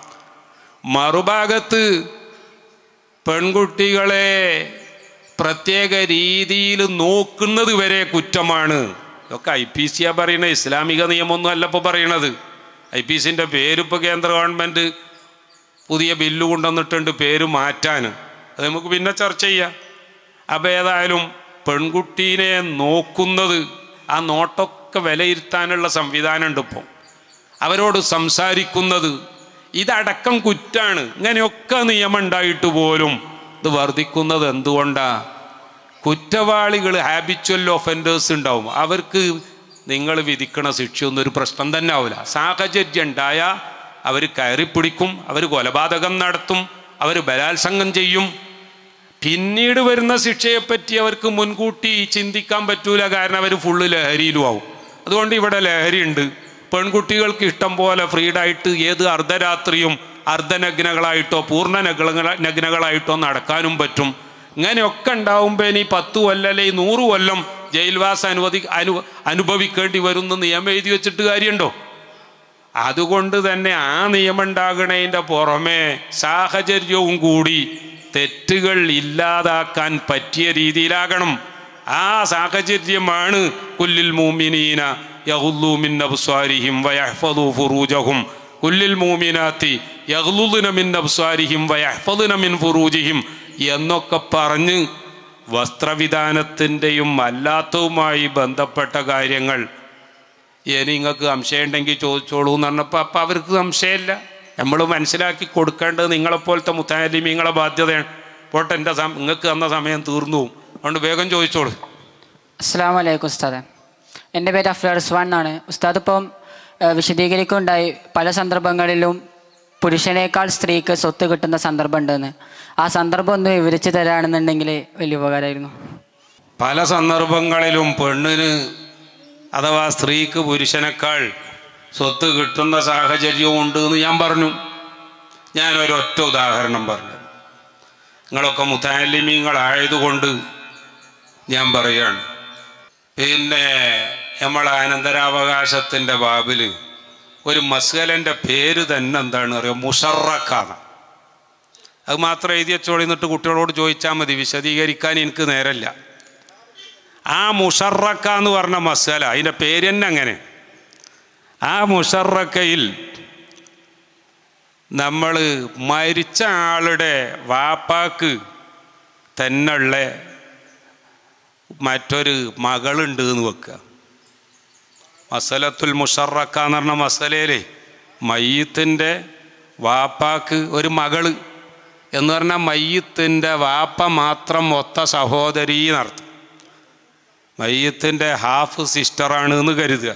Speaker 1: മറുഭാഗത്ത് പെൺകുട്ടികളെ പ്രത്യേക രീതിയിൽ നോക്കുന്നത് വരെ കുറ്റമാണ് ഇതൊക്കെ ഐ പി സിയാ പറയുന്നത് ഇസ്ലാമിക നിയമമൊന്നും അല്ല ഇപ്പോൾ പറയണത് ഐ പി സിൻ്റെ പേരിപ്പോൾ കേന്ദ്ര ഗവൺമെൻറ് പുതിയ ബില്ല് കൊണ്ടുവന്നിട്ടുണ്ട് പേര് മാറ്റാൻ അത് നമുക്ക് പിന്നെ ചർച്ച ചെയ്യാം അപ്പം ഏതായാലും പെൺകുട്ടീനെ നോക്കുന്നത് ആ നോട്ടൊക്കെ വിലയിരുത്താനുള്ള ഉണ്ട് ഇപ്പോൾ അവരോട് സംസാരിക്കുന്നത് ഇതടക്കം കുറ്റാണ് ഇങ്ങനെയൊക്കെ നിയമമുണ്ടായിട്ട് പോലും ഇത് വർദ്ധിക്കുന്നത് എന്തുകൊണ്ടാണ് കുറ്റവാളികൾ ഹാബിച്വൽ ഒഫൻഡേഴ്സ് ഉണ്ടാവും അവർക്ക് നിങ്ങൾ വിധിക്കണ ശിക്ഷയൊന്നും ഒരു പ്രശ്നം തന്നെ ആവില്ല സാഹചര്യം ഉണ്ടായാൽ അവർ കയറിപ്പിടിക്കും അവർ കൊലപാതകം നടത്തും അവർ ബലാത്സംഗം ചെയ്യും പിന്നീട് വരുന്ന ശിക്ഷയെപ്പറ്റി അവർക്ക് മുൻകൂട്ടി ചിന്തിക്കാൻ പറ്റൂല കാരണം അവർ ഫുള്ള് ലഹരിയിലും ആവും അതുകൊണ്ട് ഇവിടെ ലഹരി ഉണ്ട് പെൺകുട്ടികൾക്ക് ഇഷ്ടം പോലെ ഫ്രീഡായിട്ട് ഏത് അർദ്ധരാത്രിയും അർദ്ധനഗ്നകളായിട്ടോ പൂർണ്ണ നഗ്നകള നഗ്നകളായിട്ടോ നടക്കാനും പറ്റും ഇങ്ങനെയൊക്കെ ഉണ്ടാവുമ്പോൾ ഇനി പത്ത് കൊല്ലം അല്ലെങ്കിൽ നൂറ് കൊല്ലം ജയിൽവാസം അനുവദി അനു അനുഭവിക്കേണ്ടി വരുന്ന നിയമം എഴുതി വെച്ചിട്ട് കാര്യമുണ്ടോ അതുകൊണ്ട് തന്നെ ആ നിയമം ഉണ്ടാകണതിൻ്റെ പുറമെ സാഹചര്യവും കൂടി തെറ്റുകൾ ഇല്ലാതാക്കാൻ പറ്റിയ രീതിയിലാകണം ആ സാഹചര്യമാണ് കുല്ലിൽ മൂമിനീന യഹുല്ലൂമിൻ അബ്സ്വാരിഹിം വയഹ്ഫദു ഫുറൂജഹും കുല്ലിൽ മൂമിനാത്തി യഹ്ലുദിനമിൻ അബ്സ്വാരിഹിം വയഹ്ഫദിനമിൻ ഫുറൂജിഹിം എന്നൊക്കെ പറഞ്ഞ് വസ്ത്രവിധാനത്തിൻ്റെയും അല്ലാത്തതുമായി ബന്ധപ്പെട്ട കാര്യങ്ങൾ ഇനി നിങ്ങൾക്ക് സംശയമുണ്ടെങ്കിൽ ചോദിച്ചോളൂ എന്ന് പറഞ്ഞപ്പോൾ അപ്പം അവർക്ക് സംശയമില്ല നമ്മൾ മനസ്സിലാക്കി കൊടുക്കേണ്ടത് നിങ്ങളെപ്പോലത്തെ മുത്താലിമീങ്ങളെ ബാധ്യതയാണ് പോട്ടെ എൻ്റെ നിങ്ങൾക്ക് തന്ന സമയം തീർന്നു അതുകൊണ്ട് വേഗം ചോദിച്ചോളൂ അസ്സാം വലൈക്കും ഉസ്താദ് എൻ്റെ പേര് അഫ്ലാ റിസ്വാൻ എന്നാണ് ഉസ്താദ് ഇപ്പം വിശദീകരിക്കുകയുണ്ടായി പല സന്ദർഭങ്ങളിലും പുരുഷനേക്കാൾ സ്ത്രീക്ക് സ്വത്ത് കിട്ടുന്ന സന്ദർഭം ഉണ്ടെന്ന് ആ സന്ദർഭം ഒന്ന് വിവരിച്ചു തരാണെന്നുണ്ടെങ്കിൽ വലിയ ഉപകാരമായിരുന്നു പല സന്ദർഭങ്ങളിലും പെണ്ണിന് അഥവാ സ്ത്രീക്ക് പുരുഷനേക്കാൾ സ്വത്ത് കിട്ടുന്ന സാഹചര്യവും ഉണ്ട് എന്ന് ഞാൻ പറഞ്ഞു ഞാൻ ഒരൊറ്റ ഉദാഹരണം പറഞ്ഞു നിങ്ങളൊക്കെ മുത്താലിമീങ്ങളായതുകൊണ്ട് ഞാൻ പറയാണ് പിന്നെ നമ്മൾ അനന്തരാവകാശത്തിൻ്റെ ബാബിൽ ഒരു മസ്കലൻ്റെ പേര് തന്നെ എന്താണ് അറിയാം മുഷറക്കാണ് അത് മാത്രം എഴുതി വെച്ചോളി എന്നിട്ട് കുട്ടികളോട് ചോദിച്ചാൽ മതി വിശദീകരിക്കാൻ എനിക്ക് നേരല്ല ആ മുഷറക്ക എന്ന് പറഞ്ഞ മസ്കല അതിൻ്റെ പേര് തന്നെ അങ്ങനെ ആ മുഷറക്കയിൽ നമ്മൾ മരിച്ച ആളുടെ വാപ്പാക്ക് തന്നുള്ള മറ്റൊരു മകളുണ്ട് എന്ന് വെക്കുക മസലത്തുൽ മുഷറക്ക എന്ന് പറഞ്ഞ മസലയിലെ മയ്യത്തിൻ്റെ വാപ്പാക്ക് ഒരു മകള് എന്ന് പറഞ്ഞാൽ മയ്യത്തിൻ്റെ വാപ്പ മാത്രം മൊത്ത സഹോദരി നടത്തും മയ്യത്തിൻ്റെ ഹാഫ് സിസ്റ്ററാണ് എന്ന് കരുതുക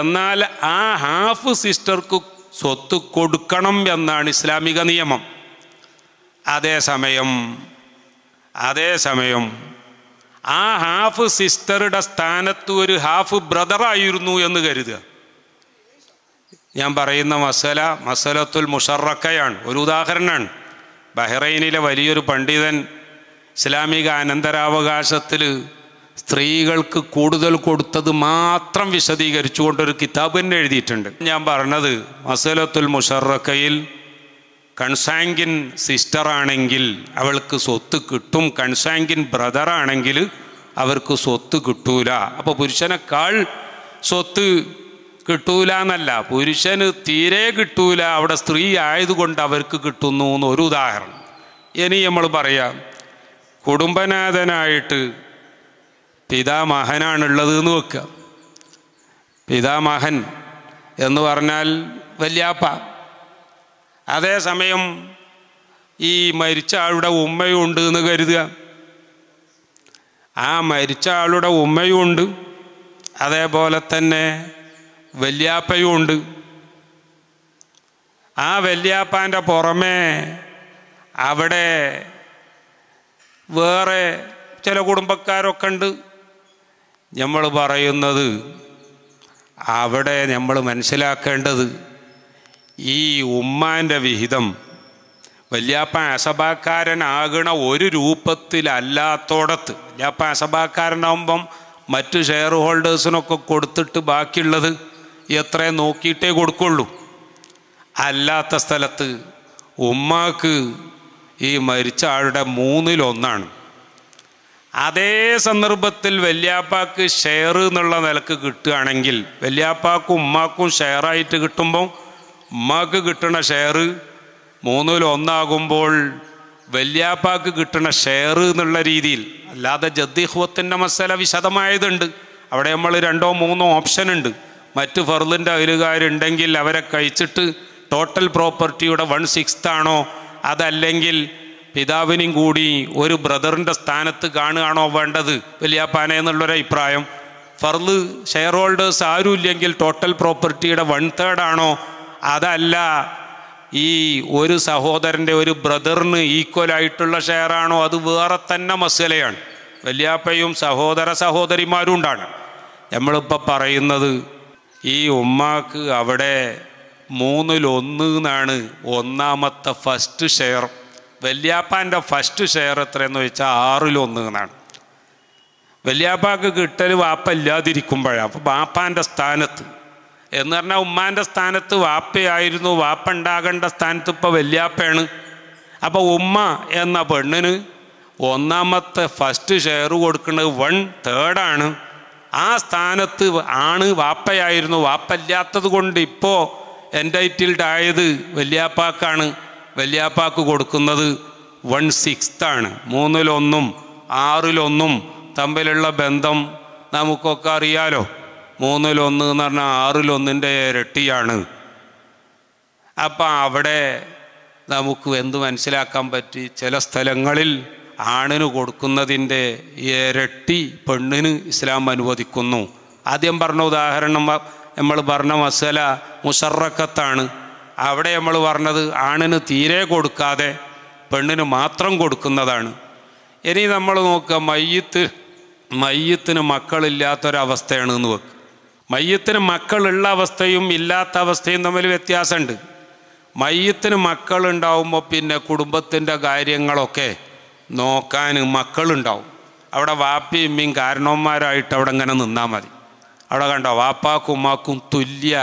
Speaker 1: എന്നാൽ ആ ഹാഫ് സിസ്റ്റർക്ക് സ്വത്ത് കൊടുക്കണം എന്നാണ് ഇസ്ലാമിക നിയമം അതേസമയം അതേസമയം ആ ഹാഫ് സിസ്റ്ററുടെ സ്ഥാനത്ത് ഒരു ഹാഫ് ബ്രദറായിരുന്നു എന്ന് കരുതുക ഞാൻ പറയുന്ന മസല മസലത്തുൽ മുഷറക്കയാണ് ഒരു ഉദാഹരണമാണ് ബഹ്റൈനിലെ വലിയൊരു പണ്ഡിതൻ ഇസ്ലാമിക അനന്തരാവകാശത്തിൽ സ്ത്രീകൾക്ക് കൂടുതൽ കൊടുത്തത് മാത്രം കൊണ്ടൊരു കിതാബ് തന്നെ എഴുതിയിട്ടുണ്ട് ഞാൻ പറഞ്ഞത് മസലത്തുൽ മുഷറക്കയിൽ കൺസാങ്കിൻ സിസ്റ്ററാണെങ്കിൽ അവൾക്ക് സ്വത്ത് കിട്ടും കൺസാങ്കിൻ ബ്രദറാണെങ്കിൽ അവർക്ക് സ്വത്ത് കിട്ടൂല അപ്പോൾ പുരുഷനേക്കാൾ സ്വത്ത് കിട്ടൂല എന്നല്ല പുരുഷന് തീരെ കിട്ടൂല അവിടെ സ്ത്രീ ആയതുകൊണ്ട് അവർക്ക് കിട്ടുന്നു എന്നൊരു ഉദാഹരണം ഇനി നമ്മൾ പറയാം കുടുംബനാഥനായിട്ട് പിതാമഹനാണുള്ളത് എന്ന് വെക്കുക പിതാമഹൻ എന്ന് പറഞ്ഞാൽ വല്യാപ്പ അതേസമയം ഈ മരിച്ച ആളുടെ ഉമ്മയുണ്ട് എന്ന് കരുതുക ആ മരിച്ച ആളുടെ ഉമ്മയുമുണ്ട് അതേപോലെ തന്നെ വല്യാപ്പയുമുണ്ട് ആ വല്യാപ്പാൻ്റെ പുറമേ അവിടെ വേറെ ചില കുടുംബക്കാരൊക്കെ ഉണ്ട് നമ്മൾ പറയുന്നത് അവിടെ നമ്മൾ മനസ്സിലാക്കേണ്ടത് ഈ ഉമ്മാൻ്റെ വിഹിതം വല്യാപ്പ അസഭാക്കാരനാകണ ഒരു രൂപത്തിലല്ലാത്തോടത്ത് വല്യാപ്പ അസഭാക്കാരനാകുമ്പം മറ്റു ഷെയർ ഹോൾഡേഴ്സിനൊക്കെ കൊടുത്തിട്ട് ബാക്കിയുള്ളത് എത്ര നോക്കിയിട്ടേ കൊടുക്കുള്ളൂ അല്ലാത്ത സ്ഥലത്ത് ഉമ്മാക്ക് ഈ മരിച്ച ആളുടെ മൂന്നിലൊന്നാണ് അതേ സന്ദർഭത്തിൽ വല്യാപ്പാക്ക് ഷെയർ എന്നുള്ള നിലക്ക് കിട്ടുകയാണെങ്കിൽ വല്യാപ്പാക്കും ഉമ്മാക്കും ഷെയറായിട്ട് കിട്ടുമ്പോൾ ഉമ്മാക്ക് കിട്ടണ ഷെയർ മൂന്നിൽ ഒന്നാകുമ്പോൾ വല്യാപ്പാക്ക് കിട്ടണ ഷെയർ എന്നുള്ള രീതിയിൽ അല്ലാതെ ജദ്ദിഹുവത്തിൻ്റെ മസല വിശദമായതുണ്ട് അവിടെ നമ്മൾ രണ്ടോ മൂന്നോ ഓപ്ഷൻ ഉണ്ട് മറ്റ് ഫർലിൻ്റെ അയലുകാരുണ്ടെങ്കിൽ അവരെ കഴിച്ചിട്ട് ടോട്ടൽ പ്രോപ്പർട്ടിയുടെ വൺ സിക്സ് ആണോ അതല്ലെങ്കിൽ പിതാവിനും കൂടി ഒരു ബ്രദറിൻ്റെ സ്ഥാനത്ത് കാണുകയാണോ വേണ്ടത് വലിയാപ്പാന എന്നുള്ളൊരു അഭിപ്രായം ഫർള് ഷെയർ ഹോൾഡേഴ്സ് ഇല്ലെങ്കിൽ ടോട്ടൽ പ്രോപ്പർട്ടിയുടെ വൺ തേർഡ് ആണോ അതല്ല ഈ ഒരു സഹോദരൻ്റെ ഒരു ബ്രദറിന് ഈക്വലായിട്ടുള്ള ഷെയറാണോ അത് വേറെ തന്നെ മസലയാണ് വലിയാപ്പയും സഹോദര സഹോദരിമാരും ഉണ്ടാണ് നമ്മളിപ്പോൾ പറയുന്നത് ഈ ഉമ്മാക്ക് അവിടെ മൂന്നിലൊന്ന് എന്നാണ് ഒന്നാമത്തെ ഫസ്റ്റ് ഷെയർ വല്യാപ്പാൻ്റെ ഫസ്റ്റ് ഷെയർ എത്രയെന്ന് വെച്ചാൽ ആറിലൊന്ന് എന്നാണ് വല്യാപ്പാക്ക് കിട്ടൽ വാപ്പ ഇല്ലാതിരിക്കുമ്പോഴാണ് അപ്പോൾ വാപ്പാൻ്റെ സ്ഥാനത്ത് എന്ന് പറഞ്ഞാൽ ഉമ്മാൻ്റെ സ്ഥാനത്ത് വാപ്പയായിരുന്നു വാപ്പ ഉണ്ടാകേണ്ട സ്ഥാനത്ത് ഇപ്പോൾ വല്യാപ്പയാണ് അപ്പോൾ ഉമ്മ എന്ന പെണ്ണിന് ഒന്നാമത്തെ ഫസ്റ്റ് ഷെയർ കൊടുക്കുന്നത് വൺ തേർഡാണ് ആ സ്ഥാനത്ത് ആണ് വാപ്പയായിരുന്നു വാപ്പ ഇല്ലാത്തത് കൊണ്ട് ഇപ്പോൾ എൻറ്റൈറ്റിൽഡ് ആയത് വല്യാപ്പാക്കാണ് വല്യാപ്പാക്ക് കൊടുക്കുന്നത് വൺ ആണ് മൂന്നിലൊന്നും ആറിലൊന്നും തമ്മിലുള്ള ബന്ധം നമുക്കൊക്കെ അറിയാലോ മൂന്നിലൊന്ന് എന്ന് പറഞ്ഞാൽ ആറിലൊന്നിൻ്റെ ഇരട്ടിയാണ് അപ്പം അവിടെ നമുക്ക് എന്ത് മനസ്സിലാക്കാൻ പറ്റി ചില സ്ഥലങ്ങളിൽ ആണിന് കൊടുക്കുന്നതിൻ്റെ ഇരട്ടി പെണ്ണിന് ഇസ്ലാം അനുവദിക്കുന്നു ആദ്യം പറഞ്ഞ ഉദാഹരണം നമ്മൾ പറഞ്ഞ മസല മുഷറക്കത്താണ് അവിടെ നമ്മൾ പറഞ്ഞത് ആണിന് തീരെ കൊടുക്കാതെ പെണ്ണിന് മാത്രം കൊടുക്കുന്നതാണ് ഇനി നമ്മൾ നോക്കുക മയ്യത്ത് മയ്യത്തിന് മക്കളില്ലാത്തൊരവസ്ഥയാണ് എന്ന് വെക്കുക മയ്യത്തിന് മക്കളുള്ള അവസ്ഥയും ഇല്ലാത്ത അവസ്ഥയും തമ്മിൽ വ്യത്യാസമുണ്ട് മയ്യത്തിന് മക്കളുണ്ടാവുമ്പോൾ പിന്നെ കുടുംബത്തിൻ്റെ കാര്യങ്ങളൊക്കെ നോക്കാൻ മക്കളുണ്ടാവും അവിടെ വാപ്പയും ഇമ്മയും കാരണവന്മാരായിട്ട് അവിടെ ഇങ്ങനെ നിന്നാൽ മതി അവിടെ കണ്ടോ വാപ്പാക്കും ഉമ്മാക്കും തുല്യ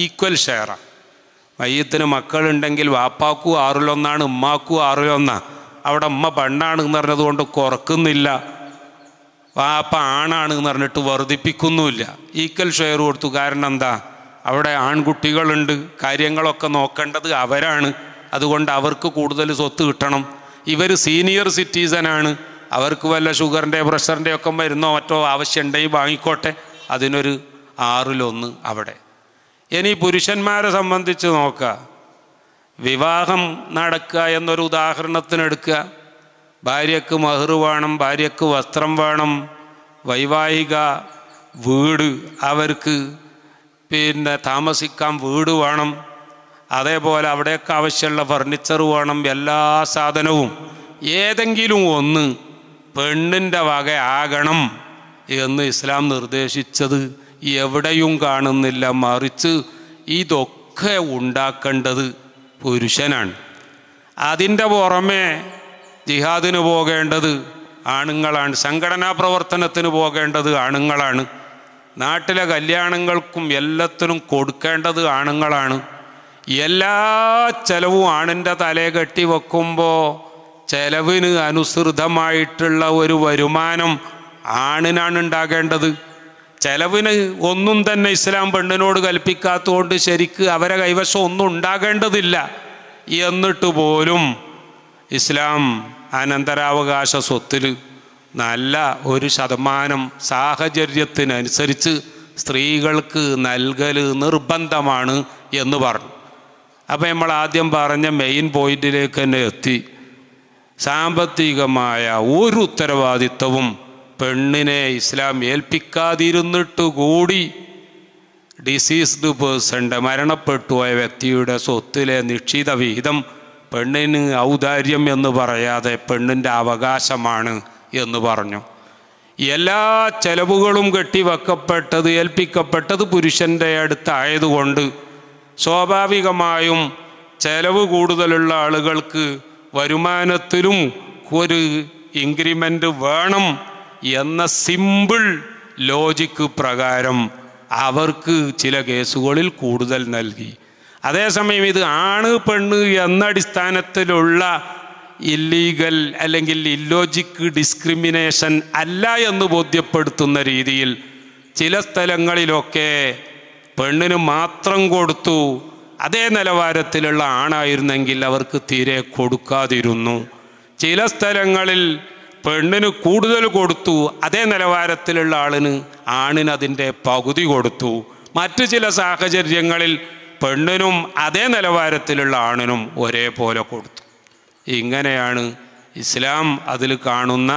Speaker 1: ഈക്വൽ ഷെയറാണ് മയ്യത്തിന് മക്കളുണ്ടെങ്കിൽ വാപ്പാക്കു ആറിലൊന്നാണ് ഉമ്മാക്കു ആറിലൊന്നാണ് അവിടെ ഉമ്മ പെണ്ണാണ് എന്ന് പറഞ്ഞതുകൊണ്ട് കുറക്കുന്നില്ല വാപ്പ ആണാണ് എന്ന് പറഞ്ഞിട്ട് വർദ്ധിപ്പിക്കുന്നുമില്ല ഈക്കൽ ഷെയർ കൊടുത്തു കാരണം എന്താ അവിടെ ആൺകുട്ടികളുണ്ട് കാര്യങ്ങളൊക്കെ നോക്കേണ്ടത് അവരാണ് അതുകൊണ്ട് അവർക്ക് കൂടുതൽ സ്വത്ത് കിട്ടണം ഇവർ സീനിയർ സിറ്റീസനാണ് അവർക്ക് വല്ല ഷുഗറിൻ്റെ പ്രഷറിൻ്റെ ഒക്കെ മരുന്നോ മറ്റോ ആവശ്യമുണ്ടെങ്കിൽ വാങ്ങിക്കോട്ടെ അതിനൊരു ആറിലൊന്ന് അവിടെ ഇനി പുരുഷന്മാരെ സംബന്ധിച്ച് നോക്കുക വിവാഹം നടക്കുക എന്നൊരു ഉദാഹരണത്തിനെടുക്കുക ഭാര്യക്ക് മഹർ വേണം ഭാര്യക്ക് വസ്ത്രം വേണം വൈവാഹിക വീട് അവർക്ക് പിന്നെ താമസിക്കാൻ വീട് വേണം അതേപോലെ അവിടെയൊക്കെ ആവശ്യമുള്ള ഫർണിച്ചർ വേണം എല്ലാ സാധനവും ഏതെങ്കിലും ഒന്ന് പെണ്ണിൻ്റെ വകയാകണം എന്ന് ഇസ്ലാം നിർദ്ദേശിച്ചത് എവിടെയും കാണുന്നില്ല മറിച്ച് ഇതൊക്കെ ഉണ്ടാക്കേണ്ടത് പുരുഷനാണ് അതിൻ്റെ പുറമെ ജിഹാദിന് പോകേണ്ടത് ആണുങ്ങളാണ് സംഘടനാ പ്രവർത്തനത്തിന് പോകേണ്ടത് ആണുങ്ങളാണ് നാട്ടിലെ കല്യാണങ്ങൾക്കും എല്ലാത്തിനും കൊടുക്കേണ്ടത് ആണുങ്ങളാണ് എല്ലാ ചെലവും ആണിൻ്റെ തലേ കെട്ടി വെക്കുമ്പോൾ ചെലവിന് അനുസൃതമായിട്ടുള്ള ഒരു വരുമാനം ആണിനാണ് ഉണ്ടാകേണ്ടത് ചെലവിന് ഒന്നും തന്നെ ഇസ്ലാം പെണ്ണിനോട് കൽപ്പിക്കാത്തതുകൊണ്ട് ശരിക്ക് അവരെ കൈവശം ഒന്നും ഉണ്ടാകേണ്ടതില്ല എന്നിട്ട് പോലും ഇസ്ലാം അനന്തരാവകാശ സ്വത്തിൽ നല്ല ഒരു ശതമാനം സാഹചര്യത്തിനനുസരിച്ച് സ്ത്രീകൾക്ക് നൽകൽ നിർബന്ധമാണ് എന്ന് പറഞ്ഞു അപ്പോൾ നമ്മൾ ആദ്യം പറഞ്ഞ മെയിൻ പോയിന്റിലേക്ക് തന്നെ എത്തി സാമ്പത്തികമായ ഒരു ഉത്തരവാദിത്തവും പെണ്ണിനെ ഇസ്ലാം ഏൽപ്പിക്കാതിരുന്നിട്ടുകൂടി ഡിസീസ്ഡ് പേഴ്സൺ്റെ മരണപ്പെട്ടു പോയ വ്യക്തിയുടെ സ്വത്തിലെ നിക്ഷിത വിഹിതം പെണ്ണിന് ഔദാര്യം എന്ന് പറയാതെ പെണ്ണിൻ്റെ അവകാശമാണ് എന്ന് പറഞ്ഞു എല്ലാ ചെലവുകളും കെട്ടിവെക്കപ്പെട്ടത് ഏൽപ്പിക്കപ്പെട്ടത് പുരുഷൻ്റെ അടുത്തായതുകൊണ്ട് സ്വാഭാവികമായും ചെലവ് കൂടുതലുള്ള ആളുകൾക്ക് വരുമാനത്തിലും ഒരു ഇൻക്രിമെൻ്റ് വേണം എന്ന സിമ്പിൾ ലോജിക്ക് പ്രകാരം അവർക്ക് ചില കേസുകളിൽ കൂടുതൽ നൽകി അതേസമയം ഇത് ആണ് പെണ്ണ് എന്ന അടിസ്ഥാനത്തിലുള്ള ഇല്ലീഗൽ അല്ലെങ്കിൽ ഇല്ലോജിക്ക് ഡിസ്ക്രിമിനേഷൻ അല്ല എന്ന് ബോധ്യപ്പെടുത്തുന്ന രീതിയിൽ ചില സ്ഥലങ്ങളിലൊക്കെ പെണ്ണിന് മാത്രം കൊടുത്തു അതേ നിലവാരത്തിലുള്ള ആണായിരുന്നെങ്കിൽ അവർക്ക് തീരെ കൊടുക്കാതിരുന്നു ചില സ്ഥലങ്ങളിൽ പെണ്ണിന് കൂടുതൽ കൊടുത്തു അതേ നിലവാരത്തിലുള്ള ആളിന് ആണിന് അതിൻ്റെ പകുതി കൊടുത്തു മറ്റു ചില സാഹചര്യങ്ങളിൽ പെണ്ണിനും അതേ നിലവാരത്തിലുള്ള ആണിനും ഒരേപോലെ കൊടുത്തു ഇങ്ങനെയാണ് ഇസ്ലാം അതിൽ കാണുന്ന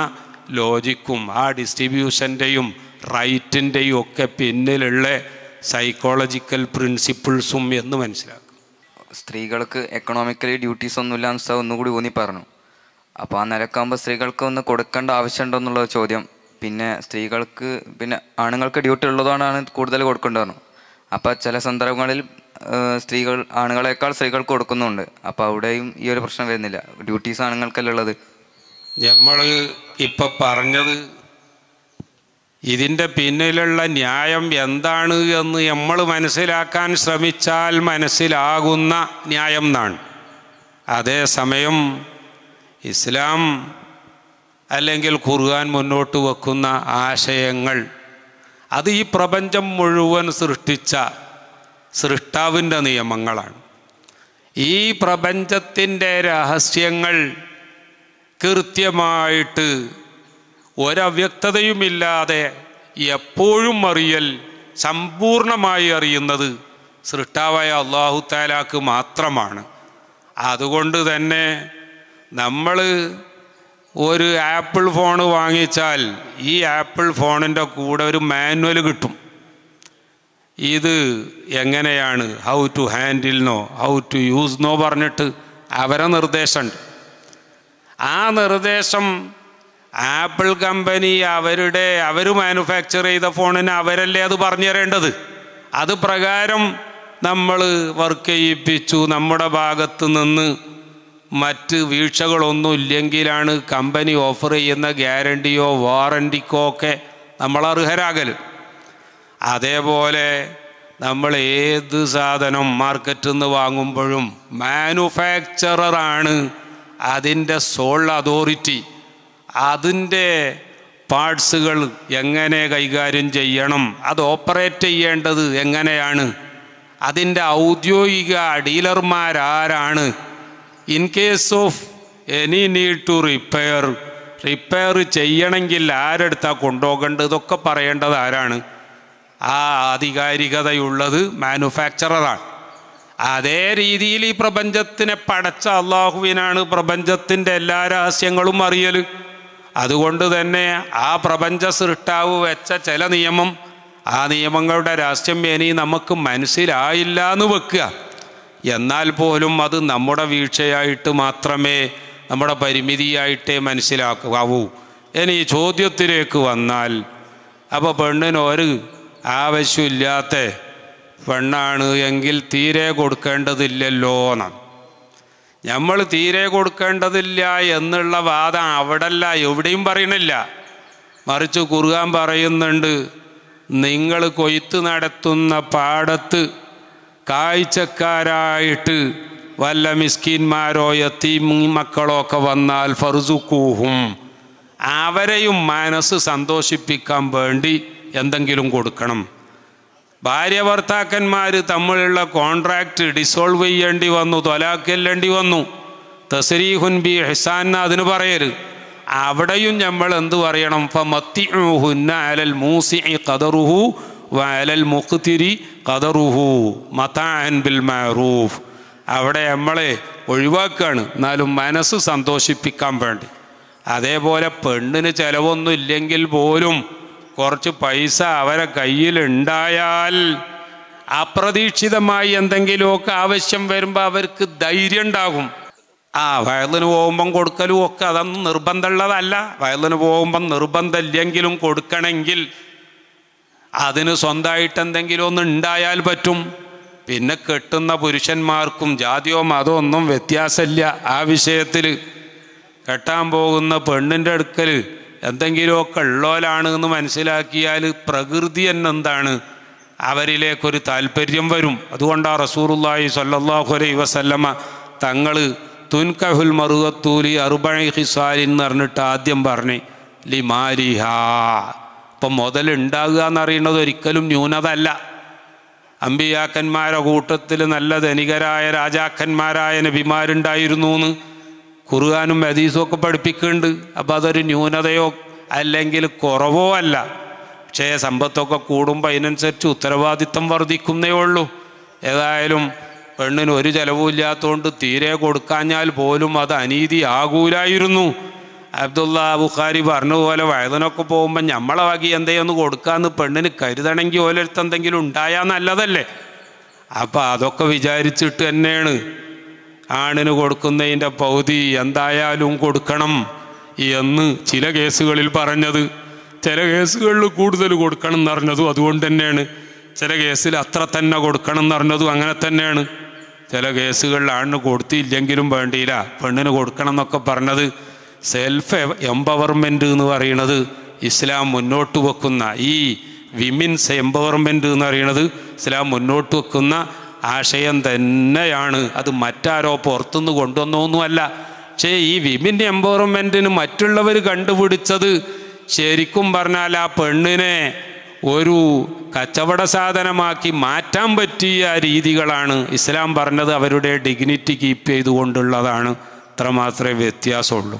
Speaker 1: ലോജിക്കും ആ ഡിസ്ട്രിബ്യൂഷൻ്റെയും റൈറ്റിൻ്റെയും ഒക്കെ പിന്നിലുള്ള സൈക്കോളജിക്കൽ പ്രിൻസിപ്പിൾസും എന്ന് മനസ്സിലാക്കും സ്ത്രീകൾക്ക് എക്കണോമിക്കലി ഡ്യൂട്ടീസ് ഒന്നുമില്ല എന്ന് ഒന്നുകൂടി ഊന്നി പറഞ്ഞു അപ്പോൾ ആ നിലക്കാകുമ്പോൾ സ്ത്രീകൾക്ക് ഒന്ന് കൊടുക്കേണ്ട ആവശ്യമുണ്ടോ എന്നുള്ള ചോദ്യം പിന്നെ സ്ത്രീകൾക്ക് പിന്നെ ആണുങ്ങൾക്ക് ഡ്യൂട്ടി ഉള്ളതുകൊണ്ടാണ് കൂടുതൽ കൊടുക്കേണ്ടതെന്ന് അപ്പോൾ ചില സന്ദർഭങ്ങളിൽ സ്ത്രീകൾ ആണുങ്ങളെക്കാൾ സ്ത്രീകൾ കൊടുക്കുന്നുണ്ട് അപ്പോൾ അവിടെയും ഈ ഒരു പ്രശ്നം വരുന്നില്ല ഡ്യൂട്ടീസ് ആണുങ്ങൾക്കല്ല ഉള്ളത് നമ്മൾ ഇപ്പൊ പറഞ്ഞത് ഇതിൻ്റെ പിന്നിലുള്ള ന്യായം എന്താണ് എന്ന് നമ്മൾ മനസ്സിലാക്കാൻ ശ്രമിച്ചാൽ മനസ്സിലാകുന്ന ന്യായം എന്നാണ് അതേസമയം ഇസ്ലാം അല്ലെങ്കിൽ ഖുർആൻ മുന്നോട്ട് വെക്കുന്ന ആശയങ്ങൾ അത് ഈ പ്രപഞ്ചം മുഴുവൻ സൃഷ്ടിച്ച സൃഷ്ടാവിൻ്റെ നിയമങ്ങളാണ് ഈ പ്രപഞ്ചത്തിൻ്റെ രഹസ്യങ്ങൾ കൃത്യമായിട്ട് ഒരവ്യക്തതയുമില്ലാതെ എപ്പോഴും അറിയൽ സമ്പൂർണമായി അറിയുന്നത് സൃഷ്ടാവായ അള്ളാഹു താലാക്ക് മാത്രമാണ് അതുകൊണ്ട് തന്നെ നമ്മൾ ഒരു ആപ്പിൾ ഫോൺ വാങ്ങിച്ചാൽ ഈ ആപ്പിൾ ഫോണിൻ്റെ കൂടെ ഒരു മാനുവൽ കിട്ടും ഇത് എങ്ങനെയാണ് ഹൗ ടു ഹാൻഡിൽ നോ ഹൗ ടു യൂസ് നോ പറഞ്ഞിട്ട് അവരെ നിർദ്ദേശമുണ്ട് ആ നിർദ്ദേശം ആപ്പിൾ കമ്പനി അവരുടെ അവർ മാനുഫാക്ചർ ചെയ്ത ഫോണിന് അവരല്ലേ അത് പറഞ്ഞു തരേണ്ടത് അത് പ്രകാരം നമ്മൾ വർക്ക് ചെയ്യിപ്പിച്ചു നമ്മുടെ ഭാഗത്ത് നിന്ന് മറ്റ് വീഴ്ചകളൊന്നും ഇല്ലെങ്കിലാണ് കമ്പനി ഓഫർ ചെയ്യുന്ന ഗ്യാരണ്ടിയോ വാറണ്ടിക്കോ ഒക്കെ നമ്മൾ അർഹരാകൽ അതേപോലെ നമ്മൾ ഏത് സാധനം മാർക്കറ്റിൽ നിന്ന് വാങ്ങുമ്പോഴും മാനുഫാക്ചറാണ് അതിൻ്റെ സോൾ അതോറിറ്റി അതിൻ്റെ പാർട്സുകൾ എങ്ങനെ കൈകാര്യം ചെയ്യണം അത് ഓപ്പറേറ്റ് ചെയ്യേണ്ടത് എങ്ങനെയാണ് അതിൻ്റെ ഔദ്യോഗിക ഡീലർമാരാരാണ് in case of any need to repair repair ചെയ്യണമെങ്കിൽ ആരെടുത്താ കൊണ്ടുപോകേണ്ടത് ഇതൊക്കെ പറയേണ്ടത് ആരാണ് ആ ആധികാരികതയുള്ളത് മാനുഫാക്ചററാണ് അതേ രീതിയിൽ ഈ പ്രപഞ്ചത്തിനെ പടച്ച അള്ളാഹുവിനാണ് പ്രപഞ്ചത്തിൻ്റെ എല്ലാ രഹസ്യങ്ങളും അറിയൽ അതുകൊണ്ട് തന്നെ ആ പ്രപഞ്ച സൃഷ്ടാവ് വെച്ച ചില നിയമം ആ നിയമങ്ങളുടെ രഹസ്യം ഇനി നമുക്ക് മനസ്സിലായില്ല എന്ന് വെക്കുക എന്നാൽ പോലും അത് നമ്മുടെ വീഴ്ചയായിട്ട് മാത്രമേ നമ്മുടെ പരിമിതിയായിട്ടേ മനസ്സിലാക്കാവൂ ഇനി ഈ ചോദ്യത്തിലേക്ക് വന്നാൽ അപ്പോൾ പെണ്ണിനൊരു ആവശ്യമില്ലാത്ത പെണ്ണാണ് എങ്കിൽ തീരെ കൊടുക്കേണ്ടതില്ലല്ലോ എന്നാണ് നമ്മൾ തീരെ കൊടുക്കേണ്ടതില്ല എന്നുള്ള വാദം അവിടല്ല എവിടെയും പറയണില്ല മറിച്ച് കുറുകാൻ പറയുന്നുണ്ട് നിങ്ങൾ കൊയ്ത്ത് നടത്തുന്ന പാടത്ത് കാഴ്ചക്കാരായിട്ട് വല്ല മിസ്കിന്മാരോ യത്തീമി മക്കളോ ഒക്കെ വന്നാൽ ഫറുസുക്കൂഹും അവരെയും മനസ്സ് സന്തോഷിപ്പിക്കാൻ വേണ്ടി എന്തെങ്കിലും കൊടുക്കണം ഭാര്യ ഭർത്താക്കന്മാർ തമ്മിലുള്ള കോൺട്രാക്ട് ഡിസോൾവ് ചെയ്യേണ്ടി വന്നു തൊലാക്കല്ലേണ്ടി വന്നു തസരീഹുൻ ബി ഹെസാൻ അതിന് പറയരുത് അവിടെയും നമ്മൾ എന്ത് പറയണം ഫ മത്തി അലൽ മൂസി കദറുഹു വലൽ മുഖ്തിരി കതറുഹു മതാൻ ബിൽ മാറൂഫ് അവിടെ നമ്മളെ ഒഴിവാക്കുകയാണ് എന്നാലും മനസ്സ് സന്തോഷിപ്പിക്കാൻ വേണ്ടി അതേപോലെ പെണ്ണിന് ചിലവൊന്നും ഇല്ലെങ്കിൽ പോലും കുറച്ച് പൈസ അവരെ കയ്യിലുണ്ടായാൽ അപ്രതീക്ഷിതമായി എന്തെങ്കിലുമൊക്കെ ആവശ്യം വരുമ്പോൾ അവർക്ക് ധൈര്യം ഉണ്ടാകും ആ വയലിന് പോകുമ്പം കൊടുക്കലും ഒക്കെ അതൊന്നും നിർബന്ധമുള്ളതല്ല വയലിന് പോകുമ്പം നിർബന്ധമില്ലെങ്കിലും കൊടുക്കണമെങ്കിൽ അതിന് സ്വന്തമായിട്ട് എന്തെങ്കിലും ഒന്ന് ഉണ്ടായാൽ പറ്റും പിന്നെ കെട്ടുന്ന പുരുഷന്മാർക്കും ജാതിയോ മതോ ഒന്നും വ്യത്യാസമില്ല ആ വിഷയത്തിൽ കെട്ടാൻ പോകുന്ന പെണ്ണിൻ്റെ അടുക്കൽ എന്തെങ്കിലുമൊക്കെ ഉള്ളോലാണ് എന്ന് മനസ്സിലാക്കിയാൽ പ്രകൃതി തന്നെ എന്താണ് അവരിലേക്കൊരു താല്പര്യം വരും അതുകൊണ്ടാണ് റസൂറുല്ലായി സല്ലാഹു അലൈ വസല്ലമ്മ തങ്ങൾ തുൻകഹുൽ മറുകത്തൂലി അറുബണി ഹിസാലിൻ എന്ന് പറഞ്ഞിട്ട് ആദ്യം പറഞ്ഞ് ലിമാരിഹാ അപ്പം മുതലുണ്ടാകുക എന്നറിയുന്നത് ഒരിക്കലും ന്യൂനതല്ല അമ്പിയാക്കന്മാരുടെ കൂട്ടത്തിൽ നല്ല ധനികരായ രാജാക്കന്മാരായ നബിമാരുണ്ടായിരുന്നു എന്ന് കുറുകാനും മദീസും ഒക്കെ പഠിപ്പിക്കുന്നുണ്ട് അപ്പം അതൊരു ന്യൂനതയോ അല്ലെങ്കിൽ കുറവോ അല്ല പക്ഷേ സമ്പത്തൊക്കെ കൂടുമ്പോൾ അതിനനുസരിച്ച് ഉത്തരവാദിത്തം വർദ്ധിക്കുന്നേ ഉള്ളൂ ഏതായാലും പെണ്ണിന് ഒരു ഇല്ലാത്തതുകൊണ്ട് തീരെ കൊടുക്കാഞ്ഞാൽ പോലും അത് അനീതിയാകൂലായിരുന്നു അബ്ദുള്ള ബുഖാരി പറഞ്ഞ പോലെ വയതിനൊക്കെ പോകുമ്പോൾ ഞമ്മളെ വകി എന്തെങ്കിലും ഒന്ന് കൊടുക്കാമെന്ന് പെണ്ണിന് കരുതണമെങ്കിൽ ഓലടുത്ത് എന്തെങ്കിലും ഉണ്ടായാൽ നല്ലതല്ലേ അപ്പം അതൊക്കെ വിചാരിച്ചിട്ട് തന്നെയാണ് ആണിന് കൊടുക്കുന്നതിൻ്റെ പൗതി എന്തായാലും കൊടുക്കണം എന്ന് ചില കേസുകളിൽ പറഞ്ഞത് ചില കേസുകളിൽ കൂടുതൽ കൊടുക്കണം എന്ന് പറഞ്ഞതും അതുകൊണ്ട് തന്നെയാണ് ചില കേസിൽ അത്ര തന്നെ കൊടുക്കണം എന്ന് പറഞ്ഞതും അങ്ങനെ തന്നെയാണ് ചില കേസുകളിൽ ആണിന് കൊടുത്തില്ലെങ്കിലും വേണ്ടിയില്ല പെണ്ണിന് കൊടുക്കണം എന്നൊക്കെ പറഞ്ഞത് സെൽഫ് എംപവർമെൻ്റ് എന്ന് പറയുന്നത് ഇസ്ലാം മുന്നോട്ട് വെക്കുന്ന ഈ വിമിൻസ് എംപവർമെൻ്റ് എന്ന് പറയുന്നത് ഇസ്ലാം മുന്നോട്ട് വെക്കുന്ന ആശയം തന്നെയാണ് അത് മറ്റാരോ പുറത്തുനിന്ന് കൊണ്ടുവന്നൊന്നുമല്ല പക്ഷേ ഈ വിമിൻ എംപവർമെൻറ്റിന് മറ്റുള്ളവർ കണ്ടുപിടിച്ചത് ശരിക്കും പറഞ്ഞാൽ ആ പെണ്ണിനെ ഒരു കച്ചവട സാധനമാക്കി മാറ്റാൻ പറ്റിയ രീതികളാണ് ഇസ്ലാം പറഞ്ഞത് അവരുടെ ഡിഗ്നിറ്റി കീപ്പ് ചെയ്തുകൊണ്ടുള്ളതാണ് അത്രമാത്രമേ വ്യത്യാസമുള്ളൂ